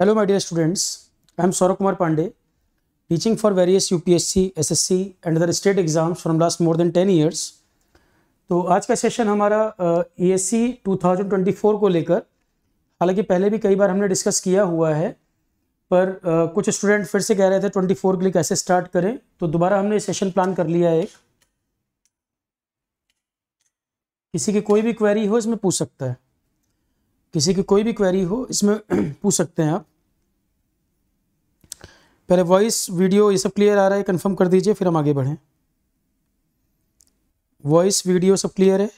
hello my dear students I am Saurabh Kumar Pandey teaching for various UPSC SSC and other state exams from last more than ten years तो आज का session हमारा ई S C to को लेकर हालांकि पहले भी कई बार हमने डिस्कस किया हुआ है पर uh, कुछ स्टूडेंट फिर से कह रहे थे 24 के लिए कैसे स्टार्ट करें तो दोबारा हमने सेशन प्लान कर लिया है एक किसी की कोई भी क्वेरी हो इसमें पूछ सकता है किसी की कोई भी क्वेरी हो इसमें पूछ सकते हैं आप पहले वॉइस वीडियो ये सब क्लियर आ रहा है कंफर्म कर दीजिए फिर हम आगे बढ़ें वॉइस वीडियो सब क्लियर है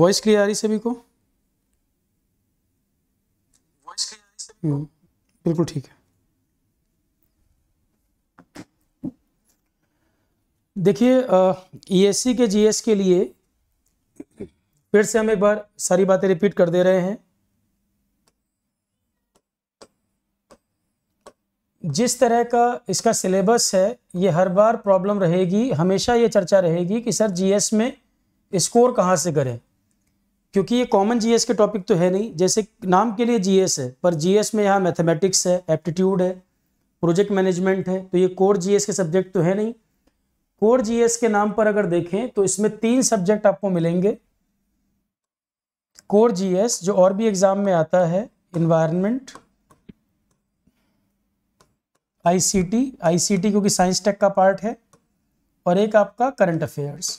वॉइस क्लियर आ रही सभी को वॉइस क्लियर हम्म, बिल्कुल ठीक है देखिए ईएससी e के जीएस के लिए फिर से हम एक बार सारी बातें रिपीट कर दे रहे हैं जिस तरह का इसका सिलेबस है ये हर बार प्रॉब्लम रहेगी हमेशा ये चर्चा रहेगी कि सर जीएस में स्कोर कहाँ से करें क्योंकि ये कॉमन जीएस के टॉपिक तो है नहीं जैसे नाम के लिए जीएस है पर जीएस में यहाँ मैथमेटिक्स है एप्टीट्यूड है प्रोजेक्ट मैनेजमेंट है तो ये कोर जीएस के सब्जेक्ट तो है नहीं कोर जीएस के नाम पर अगर देखें तो इसमें तीन सब्जेक्ट आपको मिलेंगे कोर जीएस जो और भी एग्जाम में आता है इन्वायरमेंट आईसीटी आईसीटी क्योंकि साइंस टेक का पार्ट है और एक आपका करंट अफेयर्स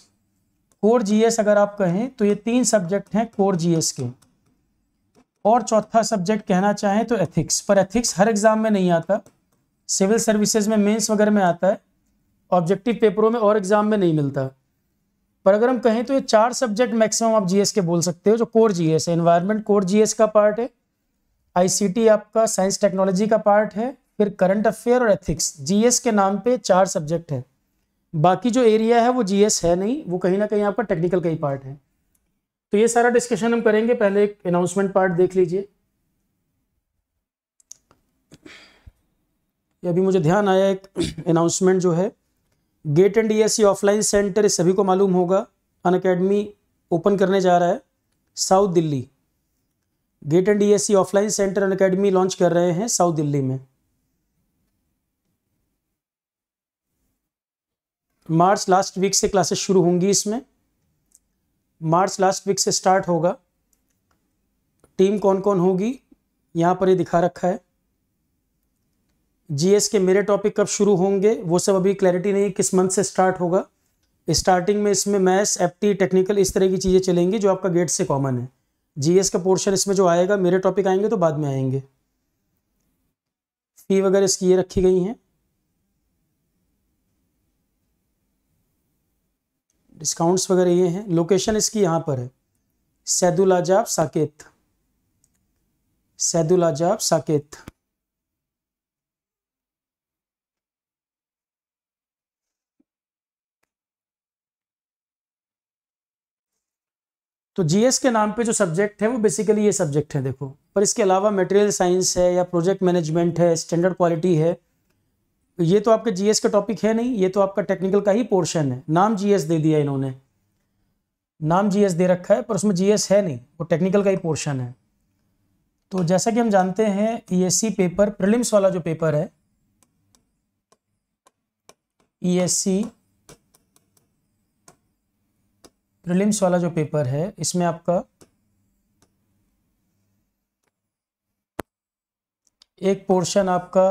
कोर जीएस अगर आप कहें तो ये तीन सब्जेक्ट हैं कोर जीएस के और चौथा सब्जेक्ट कहना चाहें तो एथिक्स पर एथिक्स हर एग्जाम में नहीं आता सिविल सर्विसेज में मेंस वगैरह में आता है ऑब्जेक्टिव पेपरों में और एग्जाम में नहीं मिलता पर अगर हम कहें तो ये चार सब्जेक्ट मैक्सिमम आप जीएस के बोल सकते हो जो कोर जीएस है एनवायरमेंट कोर जीएस का पार्ट है आईसीटी आपका साइंस टेक्नोलॉजी का पार्ट है फिर करंट अफेयर और एथिक्स जीएस के नाम पे चार सब्जेक्ट है बाकी जो एरिया है वो जीएस है नहीं वो कहीं ना कहीं आपका टेक्निकल का ही पार्ट है तो ये सारा डिस्कशन हम करेंगे पहले एक अनाउंसमेंट पार्ट देख लीजिए अभी मुझे ध्यान आया एक अनाउंसमेंट जो है GATE and C offline centre सभी को मालूम होगा अन अकेडमी ओपन करने जा रहा है south Delhi GATE and C offline centre Unacademy launch कर रहे हैं साउथ दिल्ली में मार्च लास्ट वीक से क्लासेस शुरू होंगी इसमें मार्च लास्ट वीक से स्टार्ट होगा टीम कौन कौन होगी यहाँ पर ये दिखा रखा है जीएस के मेरे टॉपिक कब शुरू होंगे वो सब अभी क्लैरिटी नहीं किस मंथ से स्टार्ट होगा स्टार्टिंग में इसमें मैथ्स एफटी टेक्निकल इस तरह की चीज़ें चलेंगी जो आपका गेट से कॉमन है जीएस का पोर्शन इसमें जो आएगा मेरे टॉपिक आएंगे तो बाद में आएंगे फी वगैरह इसकी ये रखी गई हैं डिस्काउंट्स वगैरह ये हैं लोकेशन इसकी यहाँ पर है सैदुल आजाब साकेत सैदुल आजाब साकेत तो जीएस के नाम पे जो सब्जेक्ट है वो बेसिकली ये सब्जेक्ट है देखो पर इसके अलावा मटेरियल साइंस है या प्रोजेक्ट मैनेजमेंट है स्टैंडर्ड क्वालिटी है ये तो आपके जीएस का टॉपिक है नहीं ये तो आपका टेक्निकल का ही पोर्शन है नाम जीएस दे दिया इन्होंने नाम जीएस दे रखा है पर उसमें जीएस है नहीं वो टेक्निकल का ही पोर्शन है तो जैसा कि हम जानते हैं ई पेपर प्रिलिम्स वाला जो पेपर है ई e प्रिलिम्स वाला जो पेपर है इसमें आपका एक पोर्शन आपका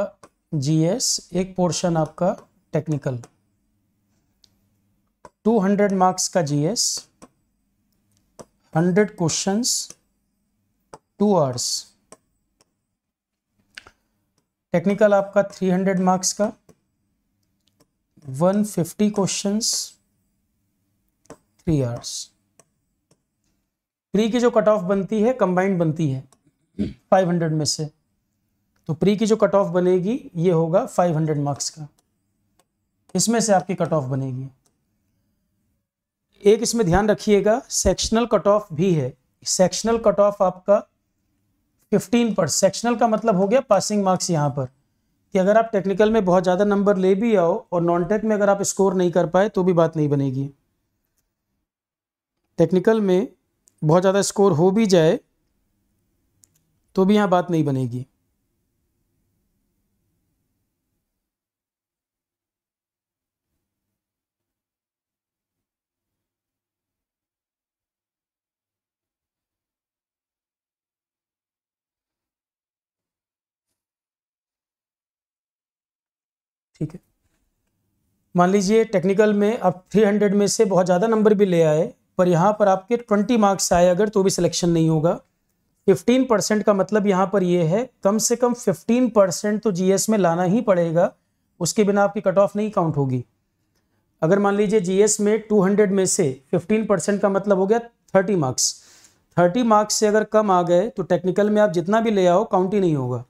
जीएस एक पोर्शन आपका टेक्निकल 200 मार्क्स का GS 100 questions two hours technical आपका 300 मार्क्स का 150 क्वेश्चंस थ्री आवर्स प्री की जो कट ऑफ बनती है कंबाइंड बनती है 500 में से तो प्री की जो कट ऑफ बनेगी ये होगा 500 मार्क्स का इसमें से आपकी कट ऑफ बनेगी एक इसमें ध्यान रखिएगा सेक्शनल कट ऑफ भी है सेक्शनल कट ऑफ आपका 15 पर सेक्शनल का मतलब हो गया पासिंग मार्क्स यहां पर कि अगर आप टेक्निकल में बहुत ज़्यादा नंबर ले भी आओ और नॉन टेक में अगर आप स्कोर नहीं कर पाए तो भी बात नहीं बनेगी टेक्निकल में बहुत ज़्यादा स्कोर हो भी जाए तो भी यहाँ बात नहीं बनेगी ठीक है मान लीजिए टेक्निकल में आप 300 में से बहुत ज़्यादा नंबर भी ले आए पर यहाँ पर आपके ट्वेंटी मार्क्स आए अगर तो भी सिलेक्शन नहीं होगा फिफ्टीन परसेंट का मतलब यहाँ पर यह है कम से कम फिफ्टीन परसेंट तो जीएस में लाना ही पड़ेगा उसके बिना आपकी कट ऑफ नहीं काउंट होगी अगर मान लीजिए जीएस में टू हंड्रेड में से फिफ्टीन परसेंट का मतलब हो गया थर्टी मार्क्स थर्टी मार्क्स से अगर कम आ गए तो टेक्निकल में आप जितना भी ले आओ काउंट ही नहीं होगा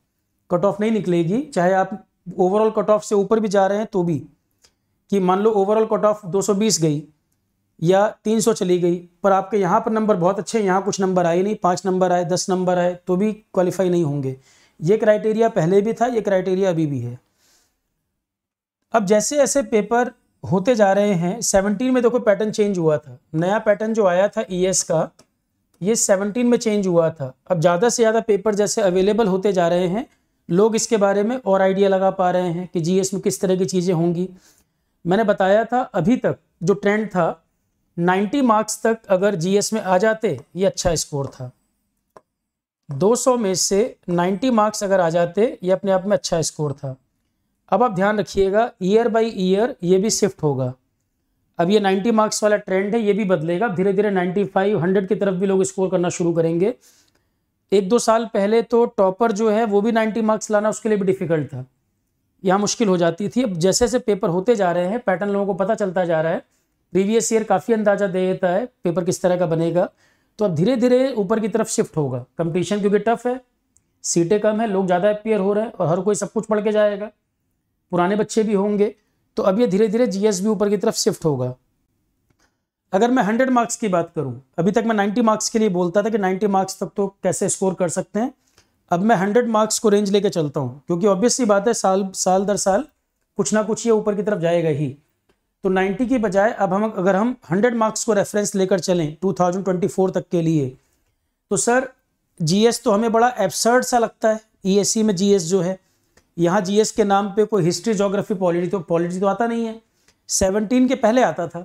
कट ऑफ नहीं निकलेगी चाहे आप ओवरऑल कट ऑफ से ऊपर भी जा रहे हैं तो भी कि मान लो ओवरऑल कट ऑफ 220 गई या 300 चली गई पर आपके यहाँ पर नंबर बहुत अच्छे हैं यहाँ कुछ नंबर आए नहीं पाँच नंबर आए दस नंबर आए तो भी क्वालिफाई नहीं होंगे ये क्राइटेरिया पहले भी था ये क्राइटेरिया अभी भी है अब जैसे ऐसे पेपर होते जा रहे हैं सेवनटीन में देखो पैटर्न चेंज हुआ था नया पैटर्न जो आया था ई e का ये सेवनटीन में चेंज हुआ था अब ज़्यादा से ज़्यादा पेपर जैसे अवेलेबल होते जा रहे हैं लोग इसके बारे में और आइडिया लगा पा रहे हैं कि जी में किस तरह की चीज़ें होंगी मैंने बताया था अभी तक जो ट्रेंड था 90 मार्क्स तक अगर जीएस में आ जाते ये अच्छा स्कोर था 200 में से 90 मार्क्स अगर आ जाते ये अपने आप में अच्छा स्कोर था अब आप ध्यान रखिएगा ईयर बाय ईयर ये भी शिफ्ट होगा अब ये 90 मार्क्स वाला ट्रेंड है ये भी बदलेगा धीरे धीरे 95 100 की तरफ भी लोग स्कोर करना शुरू करेंगे एक दो साल पहले तो टॉपर जो है वो भी 90 मार्क्स लाना उसके लिए भी डिफिकल्ट था यहाँ मुश्किल हो जाती थी अब जैसे जैसे पेपर होते जा रहे हैं पैटर्न लोगों को पता चलता जा रहा है प्रीवियस ईयर काफ़ी अंदाज़ा दे देता है पेपर किस तरह का बनेगा तो अब धीरे धीरे ऊपर की तरफ शिफ्ट होगा कंपटीशन क्योंकि टफ है सीटें कम है लोग ज़्यादा अपियर हो रहे हैं और हर कोई सब कुछ पढ़ के जाएगा पुराने बच्चे भी होंगे तो अब ये धीरे धीरे जीएस भी ऊपर की तरफ शिफ्ट होगा अगर मैं हंड्रेड मार्क्स की बात करूं अभी तक मैं नाइन्टी मार्क्स के लिए बोलता था कि नाइन्टी मार्क्स तक तो कैसे स्कोर कर सकते हैं अब मैं हंड्रेड मार्क्स को रेंज लेके चलता हूं क्योंकि ऑब्वियसली बात है साल साल दर साल कुछ ना कुछ ये ऊपर की तरफ जाएगा ही तो 90 के बजाय अब हम अगर हम 100 मार्क्स को रेफरेंस लेकर चलें 2024 तक के लिए तो सर जीएस तो हमें बड़ा एबसर्ड सा लगता है ईएससी e में जीएस जो है यहाँ जीएस के नाम पे कोई हिस्ट्री जोग्राफी पॉलिटी तो पॉलिटी तो आता नहीं है 17 के पहले आता था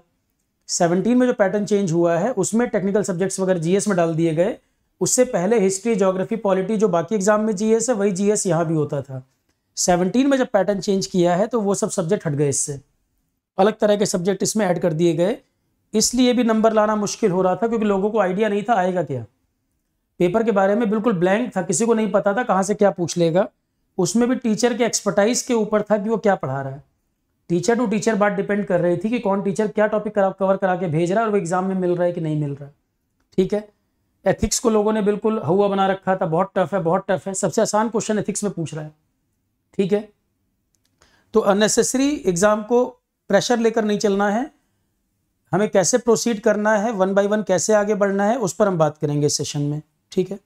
17 में जो पैटर्न चेंज हुआ है उसमें टेक्निकल सब्जेक्ट्स वगैरह जी में डाल दिए गए उससे पहले हिस्ट्री जोग्राफी पॉलिटी जो बाकी एग्जाम में जीएस है वही जीएस यहाँ भी होता था 17 में जब पैटर्न चेंज किया है तो वो सब सब्जेक्ट हट गए इससे अलग तरह के सब्जेक्ट इसमें ऐड कर दिए गए इसलिए भी नंबर लाना मुश्किल हो रहा था क्योंकि लोगों को आइडिया नहीं था आएगा क्या पेपर के बारे में बिल्कुल ब्लैंक था किसी को नहीं पता था कहाँ से क्या पूछ लेगा उसमें भी टीचर के एक्सपर्टाइज के ऊपर था कि वो क्या पढ़ा रहा है टीचर टू टीचर बात डिपेंड कर रही थी कि कौन टीचर क्या टॉपिक कवर करा के भेज रहा है और वो एग्जाम में मिल रहा है कि नहीं मिल रहा है ठीक है एथिक्स को लोगों ने बिल्कुल हवा बना रखा था बहुत टफ है बहुत टफ है सबसे आसान क्वेश्चन एथिक्स में पूछ रहा है ठीक है तो अननेसेसरी एग्जाम को प्रेशर लेकर नहीं चलना है हमें कैसे प्रोसीड करना है वन बाय वन कैसे आगे बढ़ना है उस पर हम बात करेंगे इस सेशन में ठीक है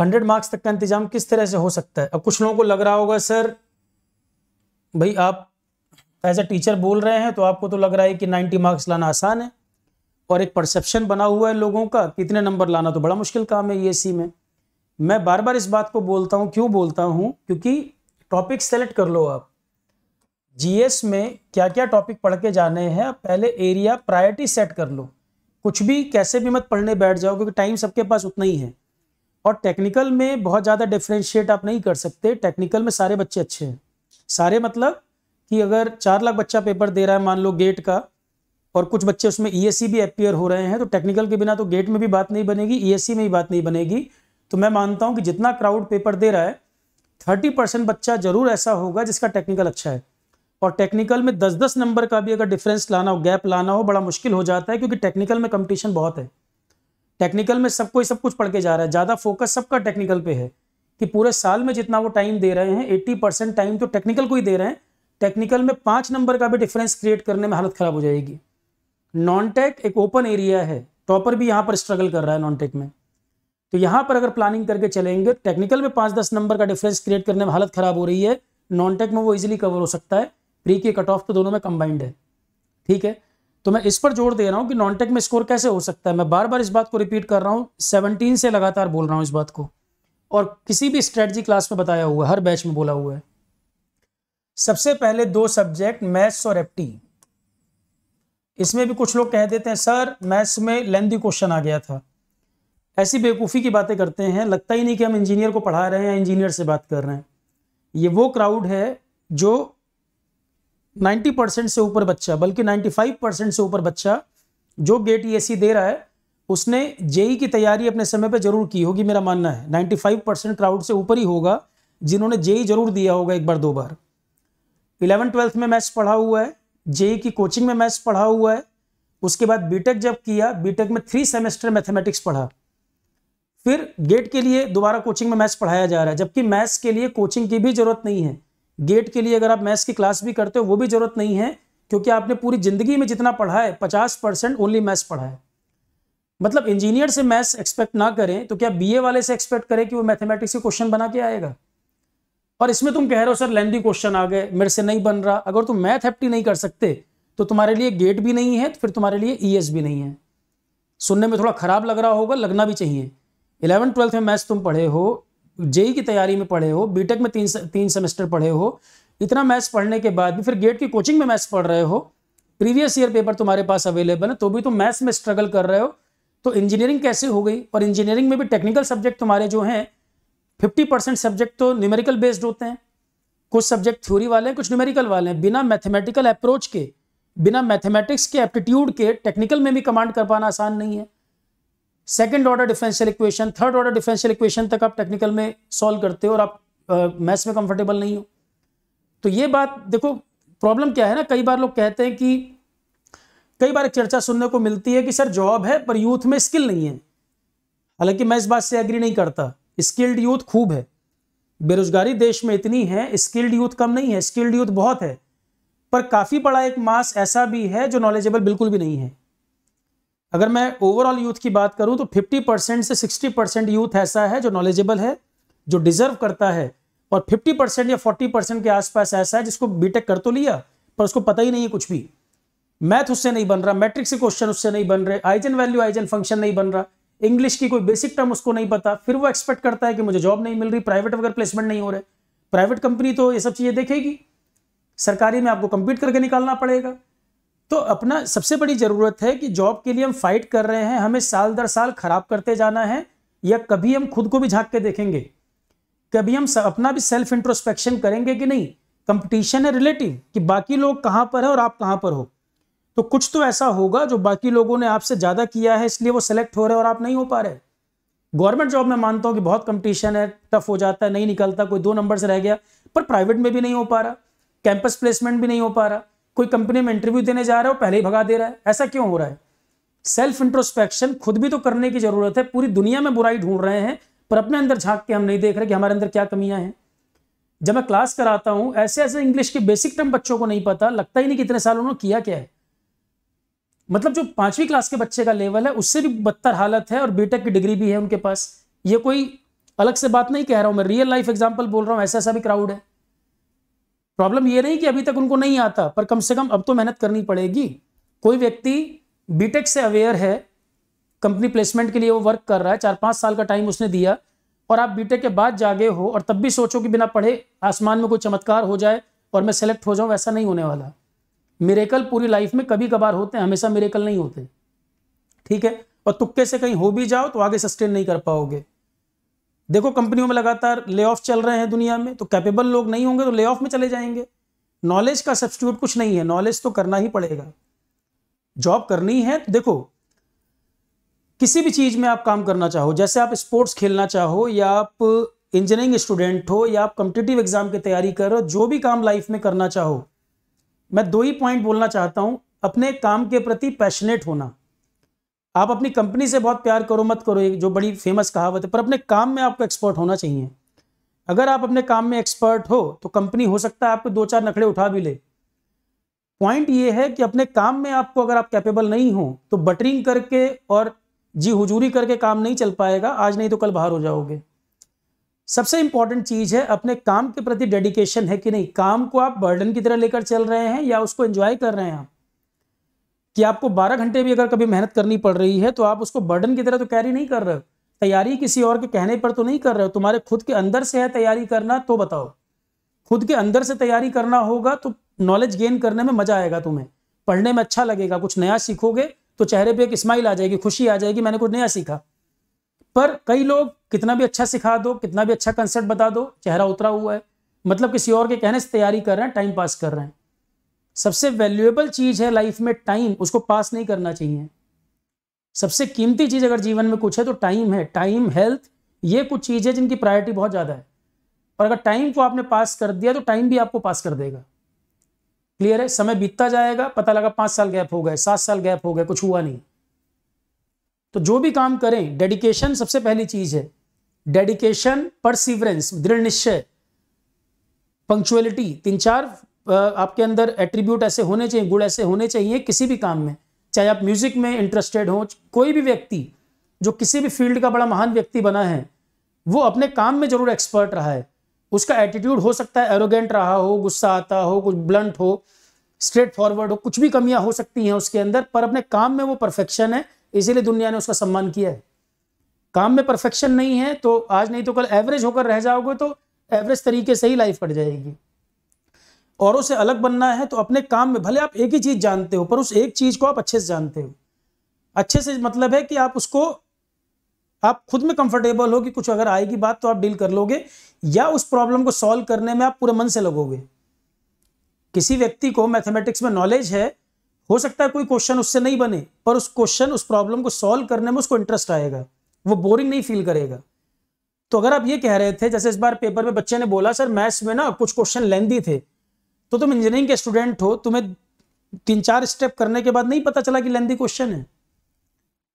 हंड्रेड मार्क्स तक का इंतजाम किस तरह से हो सकता है अब कुछ लोगों को लग रहा होगा सर भाई आप एज ए टीचर बोल रहे हैं तो आपको तो लग रहा है कि नाइन्टी मार्क्स लाना आसान है और एक परसेप्शन बना हुआ है लोगों का कितने नंबर लाना तो बड़ा मुश्किल काम है ई में मैं बार बार इस बात को बोलता हूँ क्यों बोलता हूँ क्योंकि टॉपिक सेलेक्ट कर लो आप जीएस में क्या क्या टॉपिक पढ़ के जाने हैं पहले एरिया प्रायोरिटी सेट कर लो कुछ भी कैसे भी मत पढ़ने बैठ जाओ क्योंकि टाइम सबके पास उतना ही है और टेक्निकल में बहुत ज़्यादा डिफ्रेंशिएट आप नहीं कर सकते टेक्निकल में सारे बच्चे अच्छे हैं सारे मतलब कि अगर चार लाख बच्चा पेपर दे रहा है मान लो गेट का और कुछ बच्चे उसमें ई e भी अपियर हो रहे हैं तो टेक्निकल के बिना तो गेट में भी बात नहीं बनेगी ई e में भी बात नहीं बनेगी तो मैं मानता हूँ कि जितना क्राउड पेपर दे रहा है थर्टी परसेंट बच्चा जरूर ऐसा होगा जिसका टेक्निकल अच्छा है और टेक्निकल में दस दस नंबर का भी अगर डिफरेंस लाना हो गैप लाना हो बड़ा मुश्किल हो जाता है क्योंकि टेक्निकल में कंपटीशन बहुत है टेक्निकल में सब कोई सब कुछ पढ़ के जा रहा है ज़्यादा फोकस सबका टेक्निकल पे है कि पूरे साल में जितना वो टाइम दे रहे हैं एट्टी परसेंट टाइम तो टेक्निकल को ही दे रहे हैं टेक्निकल में पाँच नंबर का भी डिफरेंस क्रिएट करने में हालत ख़राब हो जाएगी नॉन टेक एक ओपन एरिया है टॉपर भी यहाँ पर स्ट्रगल कर रहा है नॉन टेक में तो यहाँ पर अगर प्लानिंग करके चलेंगे टेक्निकल में पाँच दस नंबर का डिफरेंस क्रिएट करने में हालत ख़राब हो रही है नॉन टेक में वो इजीली कवर हो सकता है प्री की कट ऑफ तो दोनों में कंबाइंड है ठीक है तो मैं इस पर जोर दे रहा हूँ कि नॉन टेक में स्कोर कैसे हो सकता है मैं बार बार इस बात को रिपीट कर रहा हूँ सेवनटीन से लगातार बोल रहा हूँ इस बात को और किसी भी स्ट्रेटजी क्लास में बताया हुआ है हर बैच में बोला हुआ है सबसे पहले दो सब्जेक्ट मैथ्स और एप्टी इसमें भी कुछ लोग कह देते हैं सर मैथ्स में लेंदी क्वेश्चन आ गया था ऐसी बेवकूफ़ी की बातें करते हैं लगता ही नहीं कि हम इंजीनियर को पढ़ा रहे हैं या इंजीनियर से बात कर रहे हैं ये वो क्राउड है जो 90 परसेंट से ऊपर बच्चा बल्कि 95 परसेंट से ऊपर बच्चा जो गेट ई e दे रहा है उसने जेई e की तैयारी अपने समय पर जरूर की होगी मेरा मानना है 95 परसेंट क्राउड से ऊपर ही होगा जिन्होंने जेई e जरूर दिया होगा एक बार दो बार इलेवन ट्वेल्थ में मैथ्स पढ़ा हुआ है जेई की कोचिंग में मैथ्स पढ़ा हुआ है उसके बाद बीटेक जब किया बीटेक में थ्री सेमेस्टर मैथमेटिक्स पढ़ा फिर गेट के लिए दोबारा कोचिंग में मैथ्स पढ़ाया जा रहा है जबकि मैथ्स के लिए कोचिंग की भी जरूरत नहीं है गेट के लिए अगर आप मैथ्स की क्लास भी करते हो वो भी जरूरत नहीं है क्योंकि आपने पूरी ज़िंदगी में जितना पढ़ा है पचास परसेंट ओनली मैथ्स पढ़ा है मतलब इंजीनियर से मैथ्स एक्सपेक्ट ना करें तो क्या बीए वाले से एक्सपेक्ट करें कि वो मैथमेटिक्स के क्वेश्चन बना के आएगा और इसमें तुम कह रहे हो सर लेंदी क्वेश्चन आ गए मेरे से नहीं बन रहा अगर तुम मैथ हेप्टी नहीं कर सकते तो तुम्हारे लिए गेट भी नहीं है तो फिर तुम्हारे लिए ई e भी नहीं है सुनने में थोड़ा ख़राब लग रहा होगा लगना भी चाहिए इलेवन ट्वेल्थ में मैथ्स तुम पढ़े हो जेई की तैयारी में पढ़े हो बीटेक में तीन तीन सेमेस्टर पढ़े हो इतना मैथ्स पढ़ने के बाद भी फिर गेट की कोचिंग में मैथ्स पढ़ रहे हो प्रीवियस ईयर पेपर तुम्हारे पास अवेलेबल है तो भी तुम मैथ्स में स्ट्रगल कर रहे हो तो इंजीनियरिंग कैसे हो गई और इंजीनियरिंग में भी टेक्निकल सब्जेक्ट तुम्हारे जो हैं फिफ्टी परसेंट सब्जेक्ट तो न्यूमेरिकल बेस्ड होते हैं कुछ सब्जेक्ट थ्योरी वाले हैं कुछ न्यूमेरिकल वाले हैं बिना मैथमेटिकल अप्रोच के बिना मैथमेटिक्स के एप्टीट्यूड के टेक्निकल में भी कमांड कर पाना आसान नहीं है second order differential equation third order differential equation तक आप टेक्निकल में सॉल्व करते हो और आप मैथ्स में कंफर्टेबल नहीं हो तो ये बात देखो प्रॉब्लम क्या है ना कई बार लोग कहते हैं कि कई बार एक चर्चा सुनने को मिलती है कि सर जॉब है पर यूथ में स्किल नहीं है हालांकि मैं इस बात से एग्री नहीं करता स्किल्ड यूथ खूब है बेरोजगारी देश में इतनी है स्किल्ड यूथ कम नहीं है स्किल्ड यूथ बहुत है पर काफ़ी बड़ा एक मास ऐसा भी है जो नॉलेजेबल बिल्कुल भी नहीं है अगर मैं ओवरऑल यूथ की बात करूं तो 50 परसेंट से 60 परसेंट यूथ ऐसा है जो नॉलेजेबल है जो डिजर्व करता है और 50 परसेंट या 40 परसेंट के आसपास ऐसा है जिसको बीटेक कर तो लिया पर उसको पता ही नहीं है कुछ भी मैथ उससे नहीं बन रहा मैट्रिक्स के क्वेश्चन उससे नहीं बन रहे आइजन वैल्यू आइजन फंक्शन नहीं बन रहा इंग्लिश की कोई बेसिक टर्म उसको नहीं पता फिर वो एक्सपेक्ट करता है कि मुझे जॉब नहीं मिल रही प्राइवेट वगैरह प्लेसमेंट नहीं हो रहे प्राइवेट कंपनी तो ये सब चीज़ें देखेगी सरकारी में आपको कंपीट करके निकालना पड़ेगा तो अपना सबसे बड़ी ज़रूरत है कि जॉब के लिए हम फाइट कर रहे हैं हमें साल दर साल ख़राब करते जाना है या कभी हम खुद को भी झांक के देखेंगे कभी हम अपना भी सेल्फ इंट्रोस्पेक्शन करेंगे कि नहीं कंपटीशन है रिलेटिव कि बाकी लोग कहाँ पर है और आप कहाँ पर हो तो कुछ तो ऐसा होगा जो बाकी लोगों ने आपसे ज़्यादा किया है इसलिए वो सेलेक्ट हो रहे और आप नहीं हो पा रहे गवर्नमेंट जॉब में मानता हूँ कि बहुत कंपटीशन है टफ हो जाता है नहीं निकलता कोई दो नंबर से रह गया पर प्राइवेट में भी नहीं हो पा रहा कैंपस प्लेसमेंट भी नहीं हो पा रहा कोई कंपनी में इंटरव्यू देने जा रहा है वो पहले ही भगा दे रहा है ऐसा क्यों हो रहा है सेल्फ इंट्रोस्पेक्शन खुद भी तो करने की जरूरत है पूरी दुनिया में बुराई ढूंढ रहे हैं पर अपने अंदर झांक के हम नहीं देख रहे कि हमारे अंदर क्या कमियां हैं जब मैं क्लास कराता हूं ऐसे ऐसे इंग्लिश के बेसिक टर्म बच्चों को नहीं पता लगता ही नहीं कितने साल उन्होंने किया क्या है मतलब जो पांचवी क्लास के बच्चे का लेवल है उससे भी बदतर हालत है और बीटेक की डिग्री भी है उनके पास ये कोई अलग से बात नहीं कह रहा हूं मैं रियल लाइफ एग्जाम्पल बोल रहा हूँ ऐसा ऐसा भी क्राउड है प्रॉब्लम ये रही कि अभी तक उनको नहीं आता पर कम से कम अब तो मेहनत करनी पड़ेगी कोई व्यक्ति बीटेक से अवेयर है कंपनी प्लेसमेंट के लिए वो वर्क कर रहा है चार पाँच साल का टाइम उसने दिया और आप बीटेक के बाद जागे हो और तब भी सोचो कि बिना पढ़े आसमान में कोई चमत्कार हो जाए और मैं सेलेक्ट हो जाऊँ वैसा नहीं होने वाला मेरेकल पूरी लाइफ में कभी कभार होते हैं हमेशा मेरेकल नहीं होते ठीक है और तुक्के से कहीं हो भी जाओ तो आगे सस्टेन नहीं कर पाओगे देखो कंपनियों में लगातार ले ऑफ चल रहे हैं दुनिया में तो कैपेबल लोग नहीं होंगे तो ले ऑफ में चले जाएंगे नॉलेज का सब्सिट्यूट कुछ नहीं है नॉलेज तो करना ही पड़ेगा जॉब करनी है तो देखो किसी भी चीज़ में आप काम करना चाहो जैसे आप स्पोर्ट्स खेलना चाहो या आप इंजीनियरिंग स्टूडेंट हो या आप कंपिटेटिव एग्जाम की तैयारी कर रहे हो जो भी काम लाइफ में करना चाहो मैं दो ही पॉइंट बोलना चाहता हूं अपने काम के प्रति पैशनेट होना आप अपनी कंपनी से बहुत प्यार करो मत करो ये जो बड़ी फेमस कहावत है पर अपने काम में आपको एक्सपर्ट होना चाहिए अगर आप अपने काम में एक्सपर्ट हो तो कंपनी हो सकता है आपको दो चार नखड़े उठा भी ले पॉइंट ये है कि अपने काम में आपको अगर आप कैपेबल नहीं हो तो बटरिंग करके और जी हुजूरी करके काम नहीं चल पाएगा आज नहीं तो कल बाहर हो जाओगे सबसे इंपॉर्टेंट चीज़ है अपने काम के प्रति डेडिकेशन है कि नहीं काम को आप बर्डन की तरह लेकर चल रहे हैं या उसको एंजॉय कर रहे हैं आप कि आपको 12 घंटे भी अगर कभी मेहनत करनी पड़ रही है तो आप उसको बर्डन की तरह तो कैरी नहीं कर रहे हो तैयारी किसी और के कहने पर तो नहीं कर रहे हो तुम्हारे खुद के अंदर से है तैयारी करना तो बताओ खुद के अंदर से तैयारी करना होगा तो नॉलेज गेन करने में मजा आएगा तुम्हें पढ़ने में अच्छा लगेगा कुछ नया सीखोगे तो चेहरे पर एक स्माइल आ जाएगी खुशी आ जाएगी मैंने कुछ नया सीखा पर कई लोग कितना भी अच्छा सिखा दो कितना भी अच्छा कंसेप्ट बता दो चेहरा उतरा हुआ है मतलब किसी और के कहने से तैयारी कर रहे हैं टाइम पास कर रहे हैं सबसे वैल्यूएबल चीज़ है लाइफ में टाइम उसको पास नहीं करना चाहिए सबसे कीमती चीज़ अगर जीवन में कुछ है तो टाइम है टाइम हेल्थ ये कुछ चीज़ें जिनकी प्रायोरिटी बहुत ज़्यादा है और अगर टाइम को आपने पास कर दिया तो टाइम भी आपको पास कर देगा क्लियर है समय बीतता जाएगा पता लगा पांच साल गैप हो गए सात साल गैप हो गए कुछ हुआ नहीं तो जो भी काम करें डेडिकेशन सबसे पहली चीज़ है डेडिकेशन परसिवरेंस दृढ़ निश्चय पंक्चुअलिटी तीन चार आपके अंदर एट्रीब्यूट ऐसे होने चाहिए गुण ऐसे होने चाहिए किसी भी काम में चाहे आप म्यूजिक में इंटरेस्टेड हो कोई भी व्यक्ति जो किसी भी फील्ड का बड़ा महान व्यक्ति बना है वो अपने काम में जरूर एक्सपर्ट रहा है उसका एटीट्यूड हो सकता है एरोगेंट रहा हो गुस्सा आता हो कुछ ब्लंट हो स्ट्रेट फॉरवर्ड हो कुछ भी कमियां हो सकती हैं उसके अंदर पर अपने काम में वो परफेक्शन है इसीलिए दुनिया ने उसका सम्मान किया है काम में परफेक्शन नहीं है तो आज नहीं तो कल एवरेज होकर रह जाओगे तो एवरेज तरीके से ही लाइफ कट जाएगी औरों से अलग बनना है तो अपने काम में भले आप एक ही चीज़ जानते हो पर उस एक चीज़ को आप अच्छे से जानते हो अच्छे से मतलब है कि आप उसको आप खुद में कंफर्टेबल हो कि कुछ अगर आएगी बात तो आप डील कर लोगे या उस प्रॉब्लम को सॉल्व करने में आप पूरे मन से लगोगे किसी व्यक्ति को मैथमेटिक्स में नॉलेज है हो सकता है कोई क्वेश्चन उससे नहीं बने पर उस क्वेश्चन उस प्रॉब्लम को सॉल्व करने में उसको इंटरेस्ट आएगा वो बोरिंग नहीं फील करेगा तो अगर आप ये कह रहे थे जैसे इस बार पेपर में बच्चे ने बोला सर मैथ्स में ना कुछ क्वेश्चन लेंदी थे तो तुम इंजीनियरिंग के स्टूडेंट हो तुम्हें तीन चार स्टेप करने के बाद नहीं पता चला कि लेंदी क्वेश्चन है